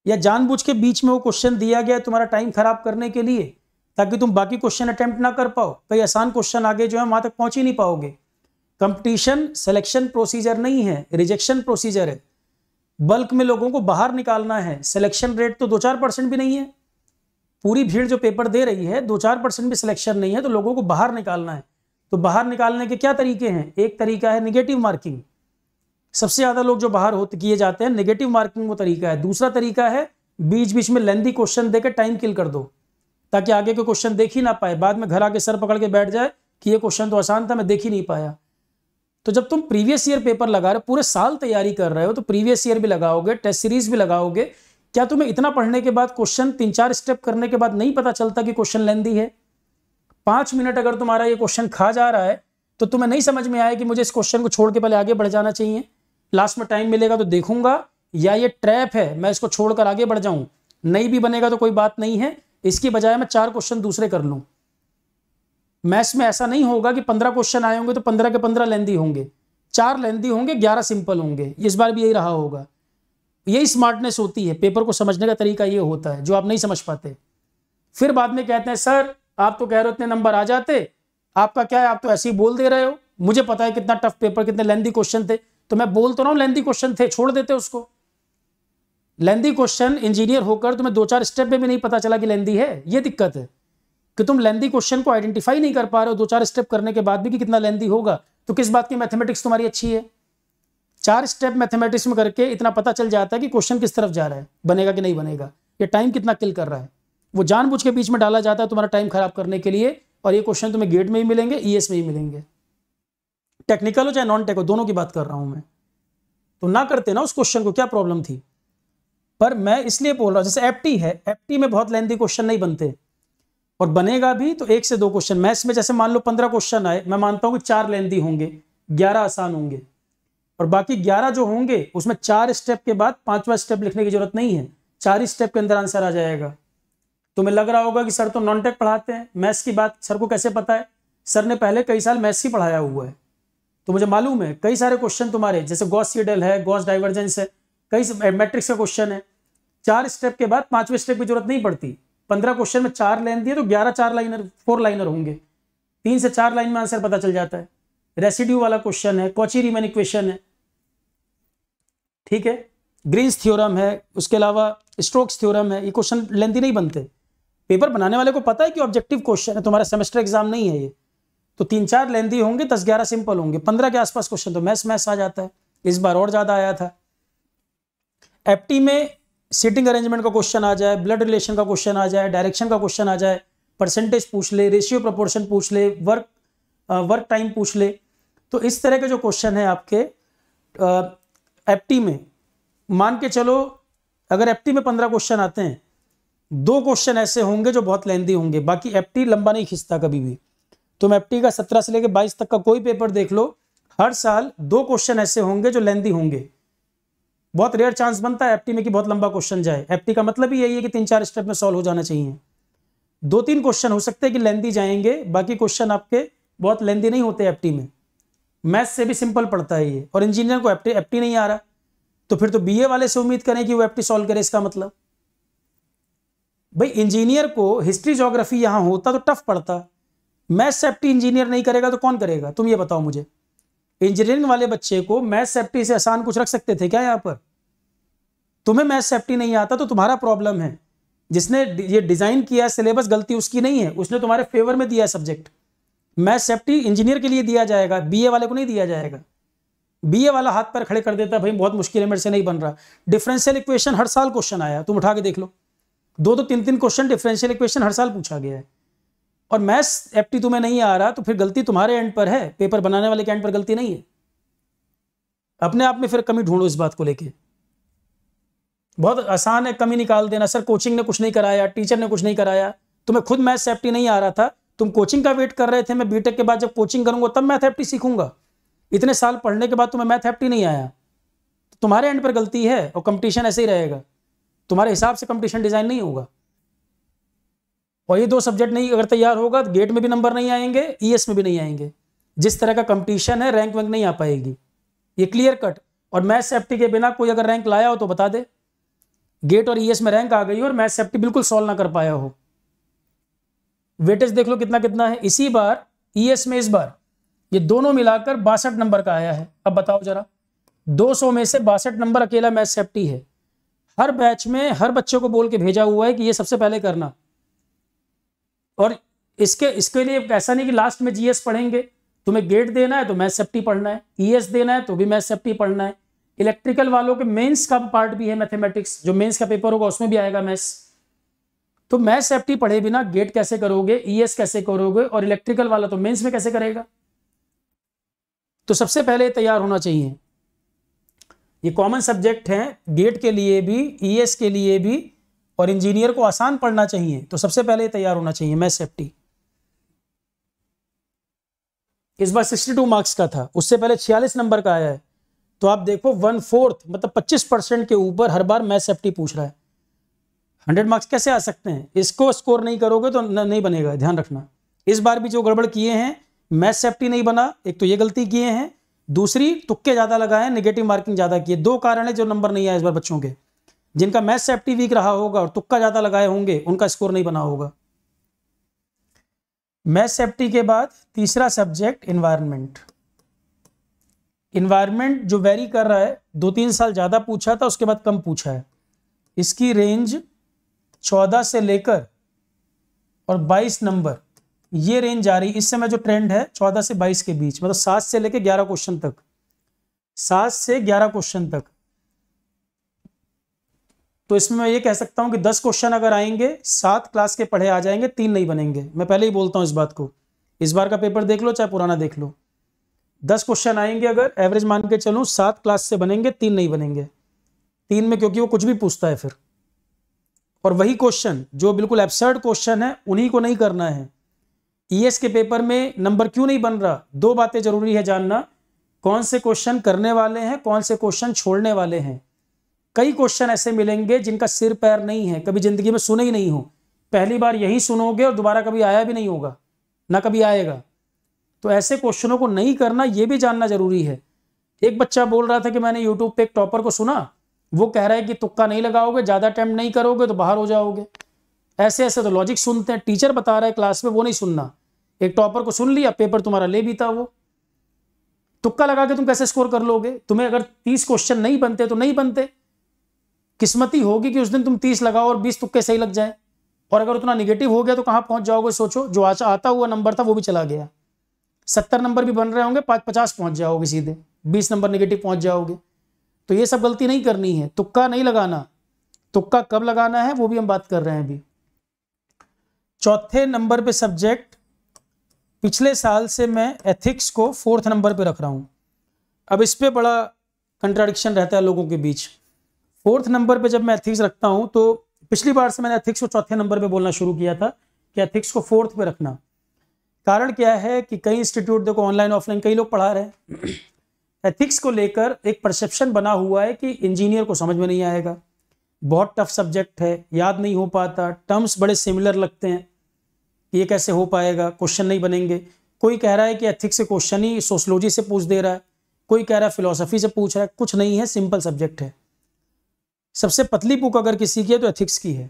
या जानबूझ के बीच में वो क्वेश्चन दिया गया तुम्हारा टाइम खराब करने के लिए ताकि तुम बाकी क्वेश्चन अटेम्प्ट ना कर पाओ कई आसान क्वेश्चन आगे जो है वहाँ तक पहुँच ही नहीं पाओगे कंपटीशन सिलेक्शन प्रोसीजर नहीं है रिजेक्शन प्रोसीजर है बल्क में लोगों को बाहर निकालना है सिलेक्शन रेट तो दो चार परसेंट भी नहीं है पूरी भीड़ जो पेपर दे रही है दो चार परसेंट भी सिलेक्शन नहीं है तो लोगों को बाहर निकालना है तो बाहर निकालने के क्या तरीके हैं एक तरीका है निगेटिव मार्किंग सबसे ज़्यादा लोग जो बाहर होते किए जाते हैं निगेटिव मार्किंग वो तरीका है दूसरा तरीका है बीच बीच में लेंदी क्वेश्चन देकर टाइम किल कर दो ताकि आगे के क्वेश्चन देख ही ना पाए बाद में घर आके सर पकड़ के बैठ जाए कि ये क्वेश्चन तो आसान था मैं देख ही नहीं पाया तो जब तुम प्रीवियस ईयर पेपर लगा रहे हो पूरे साल तैयारी कर रहे हो तो प्रीवियस ईयर भी लगाओगे टेस्ट सीरीज भी लगाओगे क्या तुम्हें इतना पढ़ने के बाद क्वेश्चन तीन चार स्टेप करने के बाद नहीं पता चलता कि क्वेश्चन लेंदी है पांच मिनट अगर तुम्हारा ये क्वेश्चन खा जा रहा है तो तुम्हें नहीं समझ में आया कि मुझे इस क्वेश्चन को छोड़ के पहले आगे बढ़ जाना चाहिए लास्ट में टाइम मिलेगा तो देखूंगा या ये ट्रैप है मैं इसको छोड़कर आगे बढ़ जाऊं नहीं भी बनेगा तो कोई बात नहीं है इसकी बजाय मैं चार क्वेश्चन दूसरे कर लूँ मैथ्स में ऐसा नहीं होगा कि पंद्रह क्वेश्चन आए होंगे तो पंद्रह के पंद्रह लेंदी होंगे चार लेंदी होंगे ग्यारह सिंपल होंगे इस बार भी यही रहा होगा यही स्मार्टनेस होती है पेपर को समझने का तरीका ये होता है जो आप नहीं समझ पाते फिर बाद में कहते हैं सर आप तो कह रहे हो इतने नंबर आ जाते आपका क्या है आप तो ऐसे ही बोल दे रहे हो मुझे पता है कितना टफ पेपर कितने लेंदी क्वेश्चन थे तो मैं बोल तो रहा हूँ लेंदी क्वेश्चन थे छोड़ देते उसको लेंदी क्वेश्चन इंजीनियर होकर तुम्हें दो चार स्टेप में भी नहीं पता चला कि लेंदी है ये दिक्कत है कि तुम लेंदी क्वेश्चन को आइडेंटिफाई नहीं कर पा रहे हो दो चार स्टेप करने के बाद भी कि कितना लेंदी होगा तो किस बात की मैथमेटिक्स तुम्हारी अच्छी है चार स्टेप मैथमेटिक्स में करके इतना पता चल जाता है कि क्वेश्चन किस तरफ जा रहा है बनेगा कि नहीं बनेगा ये टाइम कितना किल कर रहा है वो जानबूझ के बीच में डाला जाता है तुम्हारा टाइम खराब करने के लिए और ये क्वेश्चन तुम्हें गेट में ही मिलेंगे ईएस में ही मिलेंगे टेक्निकल हो चाहे नॉन टेक हो दोनों की बात कर रहा हूं मैं तो ना करते ना उस क्वेश्चन को क्या प्रॉब्लम थी पर मैं इसलिए बोल रहा हूं जैसे एफटी है एफटी में बहुत लेंदी क्वेश्चन नहीं बनते और बनेगा भी तो एक से दो क्वेश्चन मैथ्स में जैसे मान लो पंद्रह क्वेश्चन आए मैं मानता हूँ कि चार लेंदी होंगे ग्यारह आसान होंगे और बाकी ग्यारह जो होंगे उसमें चार स्टेप के बाद पांचवा स्टेप लिखने की जरूरत नहीं है चार ही स्टेप के अंदर आंसर आ जाएगा तुम्हें लग रहा होगा कि सर तो नॉन टेक पढ़ाते हैं मैथ्स की बात सर को कैसे पता है सर ने पहले कई साल मैथ्स ही पढ़ाया हुआ है तो मुझे मालूम है कई सारे क्वेश्चन तुम्हारे जैसे गॉस सीडल है गॉस डाइवर्जेंस है कई मैट्रिक्स का क्वेश्चन है चार स्टेप के बाद पांचवें स्टेप की जरूरत नहीं पड़ती पंद्रह क्वेश्चन में चार लाइन दिए तो ग्यारह चार लाइनर फोर लाइनर होंगे तीन से चार लाइन में आंसर पता चल जाता है रेसिड्यू वाला क्वेश्चन है कोची रिमेन इक्वेशन है ठीक है ग्रीन्स थ्योरम है उसके अलावा स्ट्रोक्स थ्योरम है ये क्वेश्चन लेंथी नहीं बनते पेपर बनाने वाले को पता है कि ऑब्जेक्टिव क्वेश्चन है तुम्हारा सेमेस्टर एग्जाम नहीं है ये तो तीन चार लेंदी होंगे दस ग्यारह सिंपल होंगे पंद्रह के आसपास क्वेश्चन तो मैथ्स मैथ्स आ जाता है इस बार और ज़्यादा आया था एफटी में सीटिंग अरेंजमेंट का क्वेश्चन आ जाए ब्लड रिलेशन का क्वेश्चन आ जाए डायरेक्शन का क्वेश्चन आ जाए परसेंटेज पूछ ले रेशियो प्रपोर्शन पूछ ले वर्क वर्क टाइम पूछ ले तो इस तरह के जो क्वेश्चन है आपके एप्टी में मान के चलो अगर एप्टी में पंद्रह क्वेश्चन आते हैं दो क्वेश्चन ऐसे होंगे जो बहुत लेंदी होंगे बाकी एप्टी लंबा नहीं खींचता कभी भी तुम एप्टी का सत्रह से लेकर बाईस तक का कोई पेपर देख लो हर साल दो क्वेश्चन ऐसे होंगे जो लेंदी होंगे बहुत रेयर चांस बनता है एफटी में कि बहुत लंबा क्वेश्चन जाए एफटी का मतलब ही यही है कि तीन चार स्टेप में सॉल्व हो जाना चाहिए दो तीन क्वेश्चन हो सकते हैं कि लेंदी जाएंगे बाकी क्वेश्चन आपके बहुत लेंदी नहीं होते एफटी में मैथ से भी सिंपल पड़ता है ये और इंजीनियर को एफटी एफटी नहीं आ रहा तो फिर तो बीए वाले से उम्मीद करें कि वो एप्टी सॉल्व करे इसका मतलब भाई इंजीनियर को हिस्ट्री जोग्राफी यहां होता तो टफ पड़ता मैथ सेफ्टी इंजीनियर नहीं करेगा तो कौन करेगा तुम ये बताओ मुझे इंजीनियरिंग वाले बच्चे को मैथ सेफ्टी से आसान कुछ रख सकते थे क्या यहाँ पर तुम्हें मैथ सेफ्टी नहीं आता तो तुम्हारा प्रॉब्लम है जिसने ये डिज़ाइन किया है सिलेबस गलती उसकी नहीं है उसने तुम्हारे फेवर में दिया सब्जेक्ट मैथ सेफ्टी इंजीनियर के लिए दिया जाएगा बीए वाले को नहीं दिया जाएगा बीए वाला हाथ पर खड़े कर देता भाई बहुत मुश्किल है मेरे से नहीं बन रहा डिफरेंशियल इक्वेशन हर साल क्वेश्चन आया तुम उठा के देख लो दो दो तो तीन तीन क्वेश्चन डिफरेंशियल इक्वेशन हर साल पूछा गया है और मैथ्स एप्टी तुम्हें नहीं आ रहा तो फिर गलती तुम्हारे एंड पर है पेपर बनाने वाले के एंड पर गलती नहीं है अपने आप में फिर कमी ढूंढो इस बात को लेके बहुत आसान है कमी निकाल देना सर कोचिंग ने कुछ नहीं कराया टीचर ने कुछ नहीं कराया तुम्हें खुद मैथ्स एप्टी नहीं आ रहा था तुम कोचिंग का वेट कर रहे थे मैं बीटेक के बाद जब कोचिंग करूंगा तब मैथ एप्टी सीखूंगा इतने साल पढ़ने के बाद तुम्हें मैथ एप्टी नहीं आया तुम्हारे एंड पर गलती है और कंपटीशन ऐसे ही रहेगा तुम्हारे हिसाब से कंपटीशन डिज़ाइन नहीं होगा और ये दो सब्जेक्ट नहीं अगर तैयार होगा तो गेट में भी नंबर नहीं आएंगे ईएस e में भी नहीं आएंगे जिस तरह का कंपटीशन है रैंक वैंक नहीं आ पाएगी ये क्लियर कट और मैथ सेफ्टी के बिना कोई अगर रैंक लाया हो तो बता दे गेट और ईएस e में रैंक आ गई और मैथ सेफ्टी बिल्कुल सॉल्व ना कर पाया हो वेटेज देख लो कितना कितना है इसी बार ई e में इस बार ये दोनों मिलाकर बासठ नंबर का आया है अब बताओ जरा 200 में से बासठ नंबर अकेला मैथ सेफ्टी है हर बैच में हर बच्चे को बोल के भेजा हुआ है कि ये सबसे पहले करना और इसके इसके लिए ऐसा नहीं कि लास्ट में जीएस पढ़ेंगे तुम्हें गेट देना है तो मैथ सेफ्टी पढ़ना है ईएस e देना है तो भी मैथ सेफ्टी पढ़ना है इलेक्ट्रिकल वालों के मेंस का पार्ट भी है मैथमेटिक्स जो मेंस का पेपर होगा उसमें भी आएगा मैथ्स तो मैथ सेफ्टी पढ़े बिना गेट कैसे करोगे ईएस e कैसे करोगे और इलेक्ट्रिकल वाला तो मेन्स में कैसे करेगा तो सबसे पहले तैयार होना चाहिए ये कॉमन सब्जेक्ट हैं गेट के लिए भी ईएस e के लिए भी और इंजीनियर को आसान पढ़ना चाहिए तो सबसे पहले तैयार होना चाहिए मैथ सेफ्टी इस बार 62 मार्क्स का था उससे पहले 46 नंबर का आया है तो आप देखो वन फोर्थ मतलब 25 परसेंट के ऊपर हर बार मैथ सेफ्टी पूछ रहा है 100 मार्क्स कैसे आ सकते हैं इसको स्कोर नहीं करोगे तो नहीं बनेगा ध्यान रखना इस बार भी जो गड़बड़ किए हैं मैथ सेफ्टी नहीं बना एक तो ये गलती किए हैं दूसरी तुक्के ज़्यादा लगाए निगेटिव मार्किंग ज़्यादा किए दो कारण है जो नंबर नहीं आया इस बार बच्चों के जिनका मैथ सेफ्टी वीक रहा होगा और तुक्का ज़्यादा लगाए होंगे उनका स्कोर नहीं बना होगा मैथ सेफ्टी के बाद तीसरा सब्जेक्ट इन्वायरमेंट इन्वायरमेंट जो वेरी कर रहा है दो तीन साल ज़्यादा पूछा था उसके बाद कम पूछा है इसकी रेंज चौदह से लेकर और बाईस नंबर ये रेंज जा रही इस समय जो ट्रेंड है चौदह से बाईस के बीच मतलब सात से लेकर ग्यारह क्वेश्चन तक सात से ग्यारह क्वेश्चन तक तो इसमें मैं ये कह सकता हूं कि दस क्वेश्चन अगर आएंगे सात क्लास के पढ़े आ जाएंगे तीन नहीं बनेंगे मैं पहले ही बोलता हूं इस बात को इस बार का पेपर देख लो चाहे पुराना देख लो दस क्वेश्चन आएंगे अगर एवरेज मान के चलो सात क्लास से बनेंगे तीन नहीं बनेंगे तीन में क्योंकि वो कुछ भी पूछता है फिर और वही क्वेश्चन जो बिल्कुल एबसर्ड क्वेश्चन है उन्हीं को नहीं करना है ईएस e के पेपर में नंबर क्यों नहीं बन रहा दो बातें जरूरी है जानना कौन से क्वेश्चन करने वाले हैं कौन से क्वेश्चन छोड़ने वाले हैं कई क्वेश्चन ऐसे मिलेंगे जिनका सिर पैर नहीं है कभी ज़िंदगी में सुने ही नहीं हो पहली बार यही सुनोगे और दोबारा कभी आया भी नहीं होगा ना कभी आएगा तो ऐसे क्वेश्चनों को नहीं करना ये भी जानना ज़रूरी है एक बच्चा बोल रहा था कि मैंने यूट्यूब पे एक टॉपर को सुना वो कह रहा है कि तुक्का नहीं लगाओगे ज़्यादा अटैम्प्ट नहीं करोगे तो बाहर हो जाओगे ऐसे ऐसे तो लॉजिक सुनते हैं टीचर बता रहा है क्लास में वो नहीं सुनना एक टॉपर को सुन लिया पेपर तुम्हारा ले भी था वो तुक्का लगा के तुम कैसे स्कोर कर लोगे तुम्हें अगर तीस क्वेश्चन नहीं बनते तो नहीं बनते किस्मती होगी कि उस दिन तुम तीस लगाओ और बीस तुक्के सही लग जाए और अगर उतना निगेटिव हो गया तो कहाँ पहुंच जाओगे सोचो जो आज आता हुआ नंबर था वो भी चला गया सत्तर नंबर भी बन रहे होंगे पाँच पचास पहुंच जाओगे सीधे बीस नंबर निगेटिव पहुंच जाओगे तो ये सब गलती नहीं करनी है तुक्का नहीं लगाना तुक्का कब लगाना है वो भी हम बात कर रहे हैं अभी चौथे नंबर पे सब्जेक्ट पिछले साल से मैं एथिक्स को फोर्थ नंबर पे रख रहा हूँ अब इस पर बड़ा कंट्राडिक्शन रहता है लोगों के बीच फोर्थ नंबर पे जब मैं एथिक्स रखता हूँ तो पिछली बार से मैंने एथिक्स को चौथे नंबर पे बोलना शुरू किया था कि एथिक्स को फोर्थ पे रखना कारण क्या है कि कई इंस्टीट्यूट देखो ऑनलाइन ऑफलाइन कई लोग पढ़ा रहे हैं एथिक्स को लेकर एक परसेप्शन बना हुआ है कि इंजीनियर को समझ में नहीं आएगा बहुत टफ सब्जेक्ट है याद नहीं हो पाता टर्म्स बड़े सिमिलर लगते हैं ये कैसे हो पाएगा क्वेश्चन नहीं बनेंगे कोई कह रहा है कि एथिक्स से क्वेश्चन ही सोशलॉजी से पूछ दे रहा है कोई कह रहा है फिलोसफी से पूछ रहा है कुछ नहीं है सिंपल सब्जेक्ट है सबसे पतली बुक अगर किसी की है तो एथिक्स की है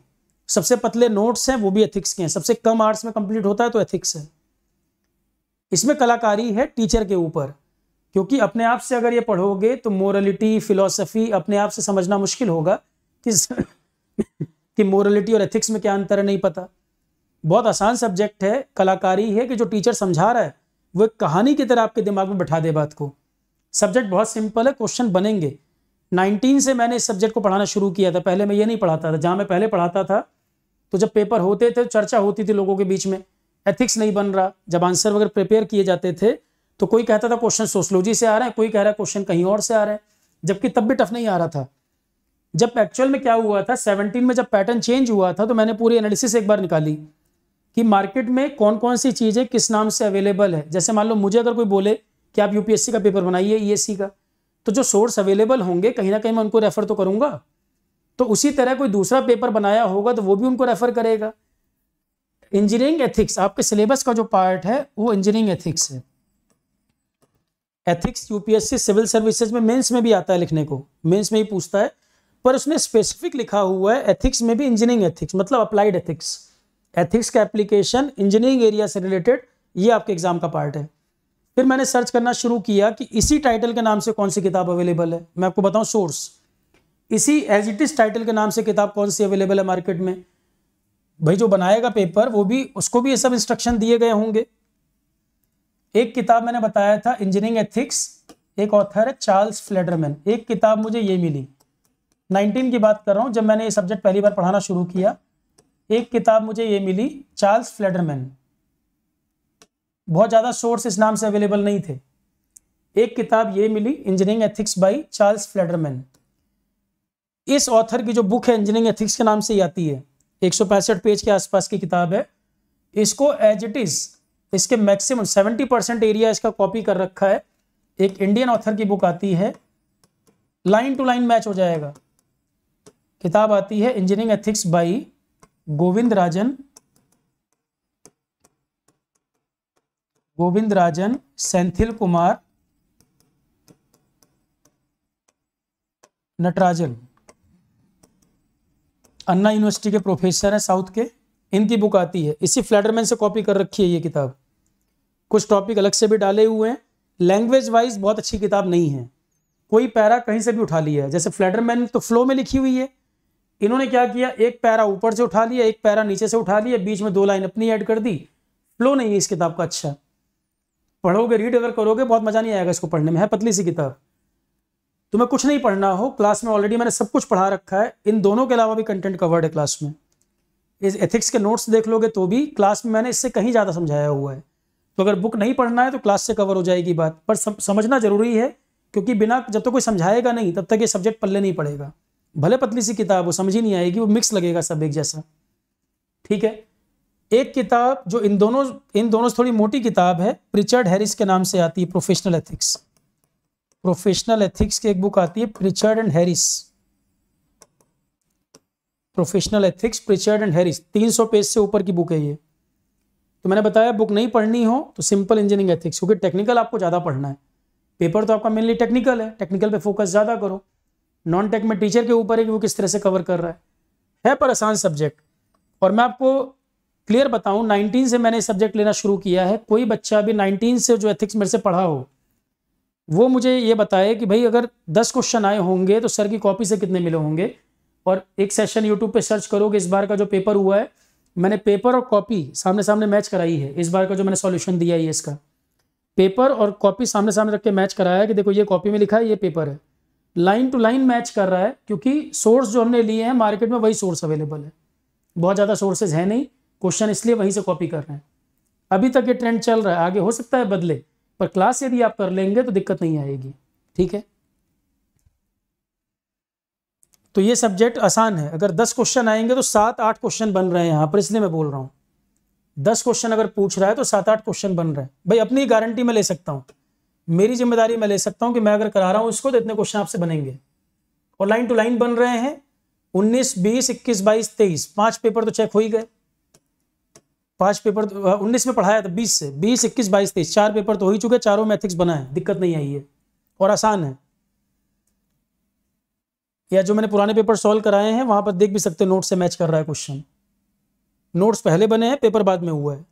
सबसे पतले नोट्स हैं वो भी एथिक्स के हैं सबसे कम आर्ट्स में कंप्लीट होता है तो एथिक्स है इसमें कलाकारी है टीचर के ऊपर क्योंकि अपने आप से अगर ये पढ़ोगे तो मोरलिटी फिलोसफी अपने आप से समझना मुश्किल होगा कि कि मोरलिटी और एथिक्स में क्या अंतर है नहीं पता बहुत आसान सब्जेक्ट है कलाकारी है कि जो टीचर समझा रहा है वो एक कहानी की तरह आपके दिमाग में बैठा दे बात को सब्जेक्ट बहुत सिंपल है क्वेश्चन बनेंगे 19 से मैंने इस सब्जेक्ट को पढ़ाना शुरू किया था पहले मैं ये नहीं पढ़ाता था जहाँ मैं पहले पढ़ाता था तो जब पेपर होते थे चर्चा होती थी लोगों के बीच में एथिक्स नहीं बन रहा जब आंसर वगैरह प्रिपेयर किए जाते थे तो कोई कहता था क्वेश्चन सोशलॉजी से आ रहे हैं कोई कह रहा है क्वेश्चन कहीं और से आ रहे हैं जबकि तब भी टफ नहीं आ रहा था जब एक्चुअल में क्या हुआ था 17 में जब पैटर्न चेंज हुआ था तो मैंने पूरी एनालिसिस एक बार निकाली कि मार्केट में कौन कौन सी चीज़ें किस नाम से अवेलेबल है जैसे मान लो मुझे अगर कोई बोले कि आप यूपीएससी का पेपर बनाइए ईएससी e का तो जो सोर्स अवेलेबल होंगे कहीं ना कहीं मैं उनको रेफ़र तो करूंगा तो उसी तरह कोई दूसरा पेपर बनाया होगा तो वो भी उनको रेफ़र करेगा इंजीनियरिंग एथिक्स आपके सिलेबस का जो पार्ट है वो इंजीनियरिंग एथिक्स है एथिक्स यूपीएससी सिविल सर्विसेज में मेंस में भी आता है लिखने को मेंस में ही पूछता है पर उसने स्पेसिफिक लिखा हुआ है एथिक्स में भी इंजीनियरिंग एथिक्स मतलब अप्लाइड एथिक्स एथिक्स का एप्लीकेशन इंजीनियरिंग एरिया से रिलेटेड ये आपके एग्जाम का पार्ट है फिर मैंने सर्च करना शुरू किया कि इसी टाइटल के नाम से कौन सी किताब अवेलेबल है मैं आपको बताऊं सोर्स इसी एज इट इज टाइटल के नाम से किताब कौन सी अवेलेबल है मार्केट में भाई जो बनाएगा पेपर वो भी उसको भी ये सब इंस्ट्रक्शन दिए गए होंगे एक किताब मैंने बताया था इंजीनियरिंग एथिक्स एक ऑथर है चार्ल्स फ्लेडरमैन एक किताब मुझे ये मिली 19 की बात कर रहा हूँ जब मैंने ये सब्जेक्ट पहली बार पढ़ाना शुरू किया एक किताब मुझे ये मिली चार्ल्स फ्लेडरमैन बहुत ज़्यादा सोर्स इस नाम से अवेलेबल नहीं थे एक किताब ये मिली engineering ethics by Charles Fleddermann इस ऑथर की जो बुक है इंजीनियरिंग एथिक्स के नाम से ही आती है एक पेज के आसपास की किताब है इसको एज इट इज़ इसके मैक्सिमम सेवेंटी परसेंट एरिया इसका कॉपी कर रखा है एक इंडियन ऑथर की बुक आती है लाइन टू लाइन मैच हो जाएगा किताब आती है engineering ethics by Govind Rajan Govind Rajan Senthil Kumar Natarajan Anna university के प्रोफेसर हैं साउथ के इनकी बुक आती है इसी फ्लैडरमैन से कॉपी कर रखी है ये किताब कुछ टॉपिक अलग से भी डाले हुए हैं लैंग्वेज वाइज बहुत अच्छी किताब नहीं है कोई पैरा कहीं से भी उठा लिया है जैसे फ्लैडरमैन तो फ्लो में लिखी हुई है इन्होंने क्या किया एक पैरा ऊपर से उठा लिया एक पैरा नीचे से उठा लिया बीच में दो लाइन अपनी ऐड कर दी फ्लो नहीं है इस किताब का अच्छा पढ़ोगे रीड अगर करोगे बहुत मजा नहीं आएगा इसको पढ़ने में है पतली सी किताब तुम्हें कुछ नहीं पढ़ना हो क्लास में ऑलरेडी मैंने सब कुछ पढ़ा रखा है इन दोनों के अलावा भी कंटेंट कवर्ड है क्लास में इस एथिक्स के नोट्स देख लोगे तो भी क्लास में मैंने इससे कहीं ज़्यादा समझाया हुआ है तो अगर बुक नहीं पढ़ना है तो क्लास से कवर हो जाएगी बात पर समझना ज़रूरी है क्योंकि बिना जब तक तो कोई समझाएगा नहीं तब तक ये सब्जेक्ट पल्ले नहीं पड़ेगा भले पतली सी किताब हो समझ ही नहीं आएगी वो मिक्स लगेगा सब एक जैसा ठीक है एक किताब जो इन दोनों इन दोनों से थोड़ी मोटी किताब है प्रिचर्ड हैरिस के नाम से आती है प्रोफेशनल एथिक्स प्रोफेशनल एथिक्स की एक बुक आती है Pritchard and Harris professional ethics Pritchard and Harris 300 page से ऊपर की बुक है ये तो मैंने बताया बुक नहीं पढ़नी हो तो सिंपल इंजीनियरिंग एथिक्स क्योंकि टेक्निकल आपको ज़्यादा पढ़ना है पेपर तो आपका मेनली टेक्निकल है टेक्निकल पे फोकस ज़्यादा करो नॉन टेक में टीचर के ऊपर है कि वो किस तरह से कवर कर रहा है है पर आसान सब्जेक्ट और मैं आपको क्लियर बताऊं 19 से मैंने सब्जेक्ट लेना शुरू किया है कोई बच्चा अभी 19 से जो एथिक्स मेरे से पढ़ा हो वो मुझे ये बताए कि भाई अगर 10 क्वेश्चन आए होंगे तो सर की कॉपी से कितने मिले होंगे और एक सेशन यूट्यूब पे सर्च करोगे इस बार का जो पेपर हुआ है मैंने पेपर और कॉपी सामने सामने मैच कराई है इस बार का जो मैंने सोल्यूशन दिया है इसका पेपर और कॉपी सामने सामने रख के मैच कराया कि देखो ये कॉपी में लिखा है ये पेपर है लाइन टू लाइन मैच कर रहा है क्योंकि सोर्स जो हमने लिए हैं मार्केट में वही सोर्स अवेलेबल है बहुत ज़्यादा सोर्सेज है नहीं क्वेश्चन इसलिए वहीं से कॉपी कर रहे हैं अभी तक ये ट्रेंड चल रहा है आगे हो सकता है बदले पर क्लास यदि आप कर लेंगे तो दिक्कत नहीं आएगी ठीक है तो ये सब्जेक्ट आसान है अगर दस क्वेश्चन आएंगे तो सात आठ क्वेश्चन बन रहे हैं यहाँ पर इसलिए मैं बोल रहा हूँ दस क्वेश्चन अगर पूछ रहा है तो सात आठ क्वेश्चन बन रहे हैं भाई अपनी गारंटी में ले सकता हूँ मेरी जिम्मेदारी मैं ले सकता हूं कि मैं अगर करा रहा हूं इसको तो इतने क्वेश्चन आपसे बनेंगे और लाइन टू लाइन बन रहे हैं 19, 20, 21, 22, 23 पांच पेपर तो चेक हो ही गए पांच पेपर तो हाँ, उन्नीस में पढ़ाया था बीस से बीस इक्कीस बाईस तेईस चार पेपर तो हो ही चुके चारों मैथिक्स बना है दिक्कत नहीं आई है और आसान है या जो मैंने पुराने पेपर सॉल्व कराए हैं वहां पर देख भी सकते नोट से मैच कर रहा है क्वेश्चन नोट्स पहले बने हैं पेपर बाद में हुआ है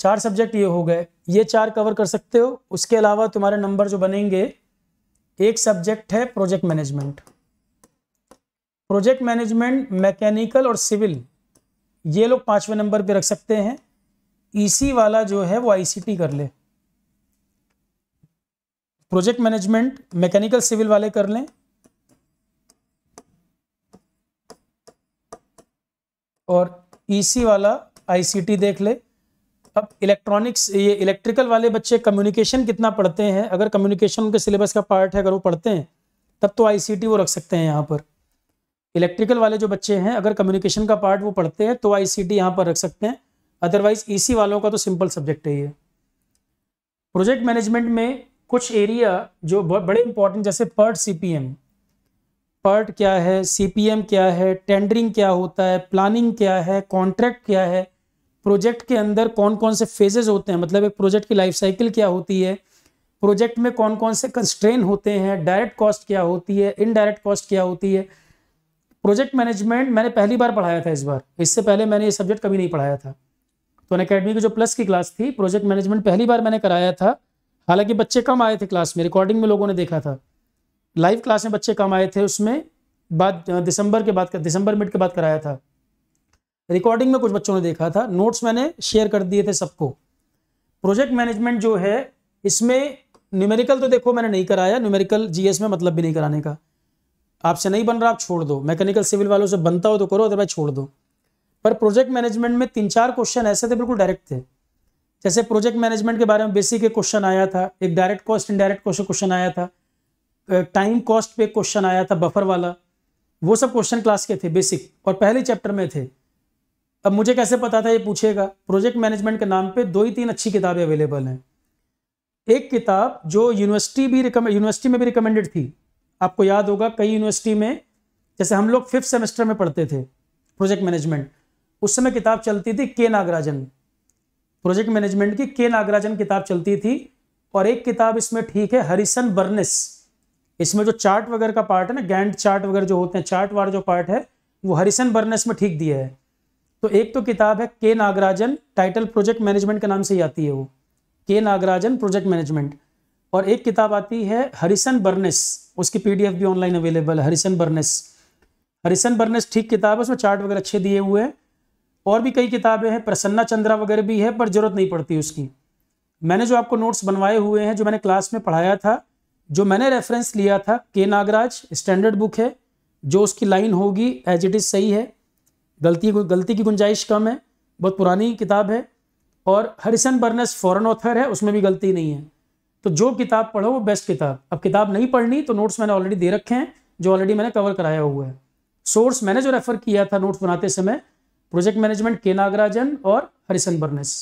चार सब्जेक्ट ये हो गए ये चार कवर कर सकते हो उसके अलावा तुम्हारे नंबर जो बनेंगे एक सब्जेक्ट है project management project management mechanical और सिविल ये लोग पांचवें नंबर पे रख सकते हैं ईसी e वाला जो है वो आईसीटी कर ले प्रोजेक्ट मैनेजमेंट मैकेनिकल सिविल वाले कर लें और ईसी e वाला आईसीटी देख ले अब इलेक्ट्रॉनिक्स ये इलेक्ट्रिकल वाले बच्चे कम्युनिकेशन कितना पढ़ते हैं अगर कम्युनिकेशन उनके सिलेबस का पार्ट है अगर वो पढ़ते हैं तब तो आईसीटी वो रख सकते हैं यहाँ पर इलेक्ट्रिकल वाले जो बच्चे हैं अगर कम्युनिकेशन का पार्ट वो पढ़ते हैं तो आईसीटी यहाँ पर रख सकते हैं अदरवाइज ईसी e वालों का तो सिंपल सब्जेक्ट है ये प्रोजेक्ट मैनेजमेंट में कुछ एरिया जो बड़े इंपॉर्टेंट जैसे पर्ट एम पर्ट क्या है सीपीएम क्या है टेंडरिंग क्या होता है प्लानिंग क्या है कॉन्ट्रैक्ट क्या है प्रोजेक्ट के अंदर कौन कौन से फेजेज होते हैं मतलब एक प्रोजेक्ट की लाइफ साइकिल क्या होती है प्रोजेक्ट में कौन कौन से कंस्ट्रेन होते हैं डायरेक्ट कॉस्ट क्या होती है इनडायरेक्ट कॉस्ट क्या होती है प्रोजेक्ट मैनेजमेंट मैंने पहली बार पढ़ाया था इस बार इससे पहले मैंने ये सब्जेक्ट कभी नहीं पढ़ाया था तो अन अकेडमी की जो प्लस की क्लास थी प्रोजेक्ट मैनेजमेंट पहली बार मैंने कराया था हालांकि बच्चे कम आए थे क्लास में रिकॉर्डिंग में लोगों ने देखा था लाइव क्लास में बच्चे कम आए थे उसमें बाद दिसंबर के बाद दिसंबर मिड के बाद कराया था रिकॉर्डिंग में कुछ बच्चों ने देखा था नोट्स मैंने शेयर कर दिए थे सबको प्रोजेक्ट मैनेजमेंट जो है इसमें न्यूमेरिकल तो देखो मैंने नहीं कराया न्यूमेरिकल जीएस में मतलब भी नहीं कराने का आपसे नहीं बन रहा आप छोड़ दो मैकेनिकल सिविल वालों से बनता हो तो करो अदरवाइज छोड़ दो पर प्रोजेक्ट मैनेजमेंट में तीन चार क्वेश्चन ऐसे थे बिल्कुल डायरेक्ट थे जैसे प्रोजेक्ट मैनेजमेंट के बारे में बेसिक एक क्वेश्चन आया था एक direct cost indirect cost question आया था टाइम कॉस्ट पे क्वेश्चन आया था बफर वाला वो सब क्वेश्चन क्लास के थे बेसिक और पहले चैप्टर में थे अब मुझे कैसे पता था ये पूछेगा प्रोजेक्ट मैनेजमेंट के नाम पे दो ही तीन अच्छी किताबें अवेलेबल हैं एक किताब जो यूनिवर्सिटी भी यूनिवर्सिटी में भी रिकमेंडेड थी आपको याद होगा कई यूनिवर्सिटी में जैसे हम लोग फिफ्थ सेमेस्टर में पढ़ते थे प्रोजेक्ट मैनेजमेंट उस समय किताब चलती थी के नागराजन प्रोजेक्ट मैनेजमेंट की के नागराजन किताब चलती थी और एक किताब इसमें ठीक है हरिसन बर्निस इसमें जो चार्ट वगैरह का पार्ट है ना गैंड चार्ट वगैरह जो होते हैं चार्ट वार जो पार्ट है वो हरिसन बर्नेस में ठीक दिया है तो एक तो किताब है के नागराजन टाइटल प्रोजेक्ट मैनेजमेंट के नाम से ही आती है वो के नागराजन प्रोजेक्ट मैनेजमेंट और एक किताब आती है हरिसन बर्नेस उसकी पीडीएफ भी ऑनलाइन अवेलेबल है हरिसन बर्नेस हरिसन बर्नेस ठीक किताब है उसमें चार्ट वगैरह अच्छे दिए हुए हैं और भी कई किताबें हैं प्रसन्ना चंद्रा वगैरह भी है पर जरूरत नहीं पड़ती उसकी मैंने जो आपको नोट्स बनवाए हुए हैं जो मैंने क्लास में पढ़ाया था जो मैंने रेफरेंस लिया था के नागराज स्टैंडर्ड बुक है जो उसकी लाइन होगी एज इट इज़ सही है गलती गलती की गुंजाइश कम है बहुत पुरानी किताब है और हरिसन बर्नस फॉरेन ऑथर है उसमें भी गलती नहीं है तो जो किताब पढ़ो वो बेस्ट किताब अब किताब नहीं पढ़नी तो नोट्स मैंने ऑलरेडी दे रखे हैं जो ऑलरेडी मैंने कवर कराया हुआ है सोर्स मैंने जो रेफर किया था नोट्स बनाते समय प्रोजेक्ट मैनेजमेंट के नागराजन और हरिसन बर्नस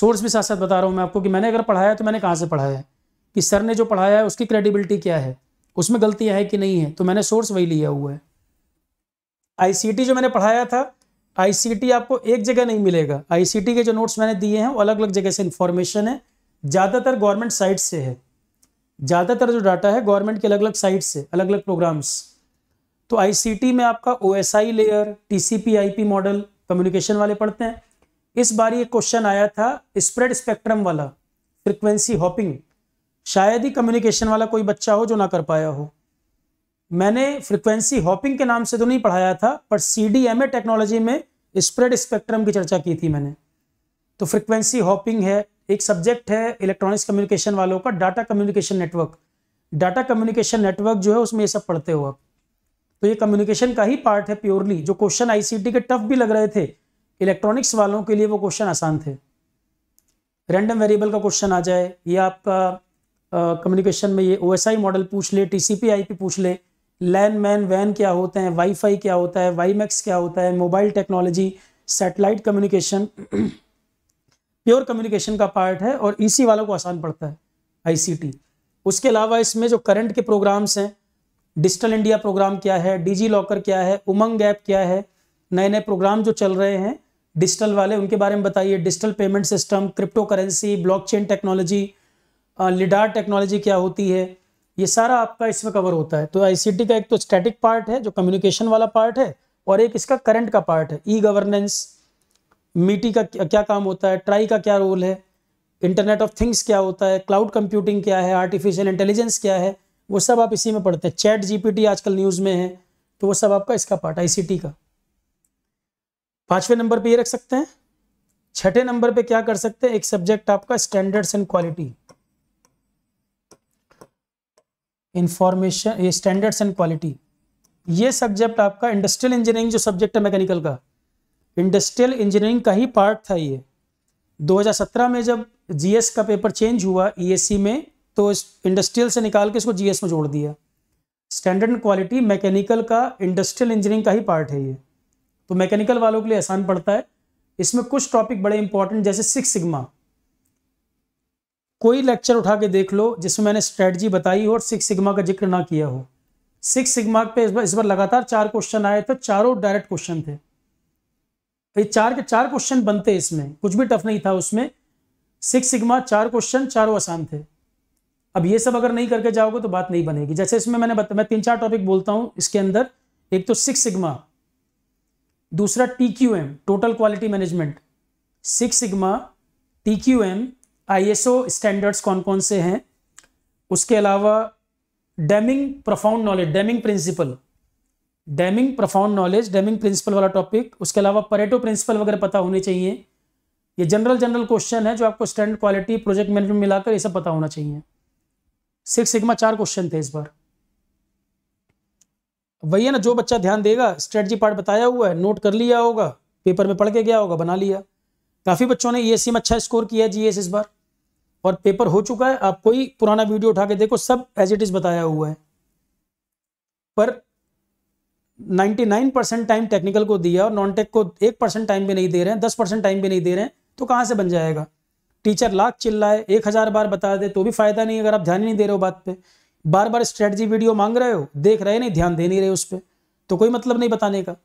सोर्स भी साथ साथ बता रहा हूँ मैं आपको कि मैंने अगर पढ़ाया तो मैंने कहाँ से पढ़ाया है कि सर ने जो पढ़ाया है उसकी क्रेडिबिलिटी क्या है उसमें गलतियाँ है कि नहीं है तो मैंने सोर्स वही लिया हुआ है आईसीटी जो मैंने पढ़ाया था आईसीटी आपको एक जगह नहीं मिलेगा आईसीटी के जो नोट्स मैंने दिए हैं वो अलग अलग जगह से इन्फॉर्मेशन है ज़्यादातर गवर्नमेंट साइट से है ज़्यादातर जो डाटा है गवर्नमेंट के अलग अलग साइट से अलग अलग प्रोग्राम्स तो आई में आपका O S I layer T model communication वाले पढ़ते हैं इस बार ये क्वेश्चन आया था स्प्रेड स्पेक्ट्रम वाला फ्रिक्वेंसी हॉपिंग शायद ही कम्युनिकेशन वाला कोई बच्चा हो जो ना कर पाया हो मैंने फ्रिक्वेंसी हॉपिंग के नाम से तो नहीं पढ़ाया था पर C D M A technology में स्प्रेड स्पेक्ट्रम की चर्चा की थी मैंने तो फ्रिक्वेंसी हॉपिंग है एक सब्जेक्ट है इलेक्ट्रॉनिक्स कम्युनिकेशन वालों का data communication network data communication network जो है उसमें ये सब पढ़ते हो आप तो ये कम्युनिकेशन का ही पार्ट है प्योरली जो क्वेश्चन आईसीटी के टफ भी लग रहे थे इलेक्ट्रॉनिक्स वालों के लिए वो क्वेश्चन आसान थे रैंडम वेरिएबल का क्वेश्चन आ जाए या आपका कम्युनिकेशन में ये आई मॉडल पूछ ले आई पी पूछ ले लैन मैन वैन क्या होते हैं वाईफाई क्या होता है वाईमैक्स क्या होता है mobile technology satellite communication pure communication का पार्ट है और सी वालों को आसान पड़ता है आईसीटी उसके अलावा इसमें जो करंट के प्रोग्राम्स हैं डिजिटल इंडिया प्रोग्राम क्या है डिजी लॉकर क्या है उमंग ऐप क्या है नए नए प्रोग्राम जो चल रहे हैं डिजिटल वाले उनके बारे में बताइए digital payment system cryptocurrency chain technology LiDAR technology क्या होती है ये सारा आपका इसमें कवर होता है तो आईसीटी का एक तो स्टैटिक पार्ट है जो कम्युनिकेशन वाला पार्ट है और एक इसका करंट का पार्ट है ई गवर्नेंस मीटी का क्या काम होता है ट्राई का क्या रोल है इंटरनेट ऑफ थिंग्स क्या होता है क्लाउड कंप्यूटिंग क्या है आर्टिफिशियल इंटेलिजेंस क्या है वो सब आप इसी में पढ़ते हैं चैट जीपीटी आजकल न्यूज़ में है तो वो सब आपका इसका पार्ट आईसीटी का पांचवें नंबर पे ये रख सकते हैं छठे नंबर पे क्या कर सकते हैं एक सब्जेक्ट आपका standards and quality information standards and quality ये सब्जेक्ट आपका इंडस्ट्रियल इंजीनियरिंग जो सब्जेक्ट है मैकेनिकल का इंडस्ट्रियल इंजीनियरिंग का ही पार्ट था ये 2017 में जब जीएस का पेपर चेंज हुआ ईएससी e e में तो इस इंडस्ट्रियल से निकाल के इसको जीएस में जोड़ दिया स्टैंडर्ड एंड क्वालिटी मैकेनिकल का इंडस्ट्रियल इंजीनियरिंग का ही पार्ट है ये तो मैकेनिकल वालों के लिए आसान पड़ता है इसमें कुछ टॉपिक बड़े इंपॉर्टेंट जैसे सिक्स सिग्मा कोई लेक्चर उठा के देख लो जिसमें मैंने स्ट्रेटजी बताई हो और सिक्स सिग्मा का जिक्र ना किया हो सिक्स सिग्मा पे इस बार इस बार लगातार चार क्वेश्चन आए थे चारों डायरेक्ट क्वेश्चन थे ये चार के चार क्वेश्चन बनते इसमें कुछ भी टफ नहीं था उसमें सिक्स सिग्मा चार क्वेश्चन चारों आसान थे अब ये सब अगर नहीं करके जाओगे तो बात नहीं बनेगी जैसे इसमें मैंने बता मैं तीन चार टॉपिक बोलता हूँ इसके अंदर एक तो सिक्स सिग्मा दूसरा T Q M total quality management six sigma T Q M ISO standards कौन कौन से हैं उसके अलावा Deming profound knowledge Deming principle Deming profound knowledge Deming principle वाला टॉपिक उसके अलावा परेटो प्रिंसिपल वगैरह पता होने चाहिए ये जनरल जनरल क्वेश्चन है जो आपको स्टैंडर्ड क्वालिटी प्रोजेक्ट मैनेजमेंट मिलाकर ये सब पता होना चाहिए सिक्स सिग्मा चार क्वेश्चन थे इस बार वही है ना जो बच्चा ध्यान देगा स्ट्रेटजी पार्ट बताया हुआ है नोट कर लिया होगा पेपर में पढ़ के गया होगा बना लिया काफ़ी बच्चों ने ई e में अच्छा स्कोर किया जी इस बार और पेपर हो चुका है आप कोई पुराना वीडियो उठा के देखो सब एज इट इज़ बताया हुआ है पर 99 परसेंट टाइम टेक्निकल को दिया और नॉन टेक को एक परसेंट टाइम भी नहीं दे रहे हैं दस परसेंट टाइम भी नहीं दे रहे हैं तो कहां से बन जाएगा टीचर लाख चिल्लाए एक हज़ार बार बता दे तो भी फ़ायदा नहीं अगर आप ध्यान ही नहीं दे रहे हो बात पे बार बार स्ट्रेटजी वीडियो मांग रहे हो देख रहे नहीं ध्यान दे नहीं रहे उस पर तो कोई मतलब नहीं बताने का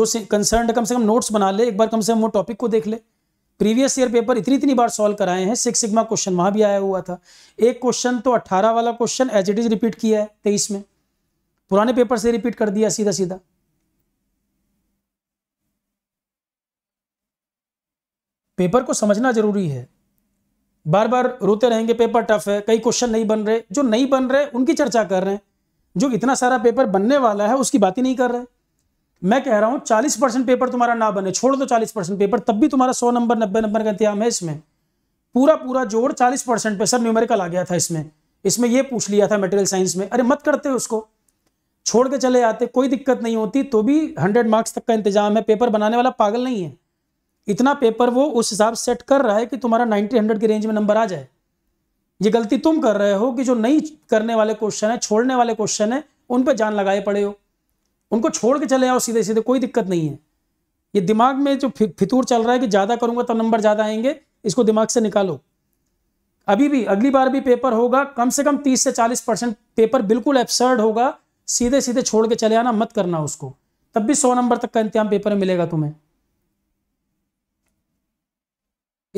जो कंसर्न कम से कम नोट्स बना ले एक बार कम से कम वो टॉपिक को देख ले प्रीवियस ईयर पेपर इतनी इतनी बार सॉल्व कराए हैं सिक्स सिग्मा क्वेश्चन वहां भी आया हुआ था एक क्वेश्चन तो अट्ठारह वाला question as it is repeat किया है तेईस में पुराने पेपर से रिपीट कर दिया सीधा सीधा पेपर को समझना जरूरी है बार बार रोते रहेंगे पेपर टफ है कई क्वेश्चन नहीं बन रहे जो नहीं बन रहे उनकी चर्चा कर रहे हैं जो इतना सारा पेपर बनने वाला है उसकी बात ही नहीं कर रहे मैं कह रहा हूं चालीस परसेंट पेपर तुम्हारा ना बने छोड़ दो चालीस परसेंट पेपर तब भी तुम्हारा सौ नंबर नब्बे नंबर का इंतजाम है इसमें पूरा पूरा जोड़ चालीस परसेंट पे सर न्यूमेरिकल आ गया था इसमें इसमें यह पूछ लिया था मेटेरियल साइंस में अरे मत करते उसको छोड़ के चले आते कोई दिक्कत नहीं होती तो भी हंड्रेड मार्क्स तक का इंतजाम है पेपर बनाने वाला पागल नहीं है इतना पेपर वो उस हिसाब सेट कर रहा है कि तुम्हारा नाइन्टी हंड्रेड के रेंज में नंबर आ जाए ये गलती तुम कर रहे हो कि जो नहीं करने वाले क्वेश्चन है छोड़ने वाले क्वेश्चन है उन पर जान लगाए पड़े हो उनको छोड़ के चले आओ सीधे सीधे कोई दिक्कत नहीं है ये दिमाग में जो फितूर चल रहा है कि ज़्यादा करूंगा तो नंबर ज़्यादा आएंगे इसको दिमाग से निकालो अभी भी अगली बार भी पेपर होगा कम से कम तीस से चालीस परसेंट पेपर बिल्कुल एब्सर्ड होगा सीधे सीधे छोड़ के चले आना मत करना उसको तब भी सौ नंबर तक का इंतजाम पेपर मिलेगा तुम्हें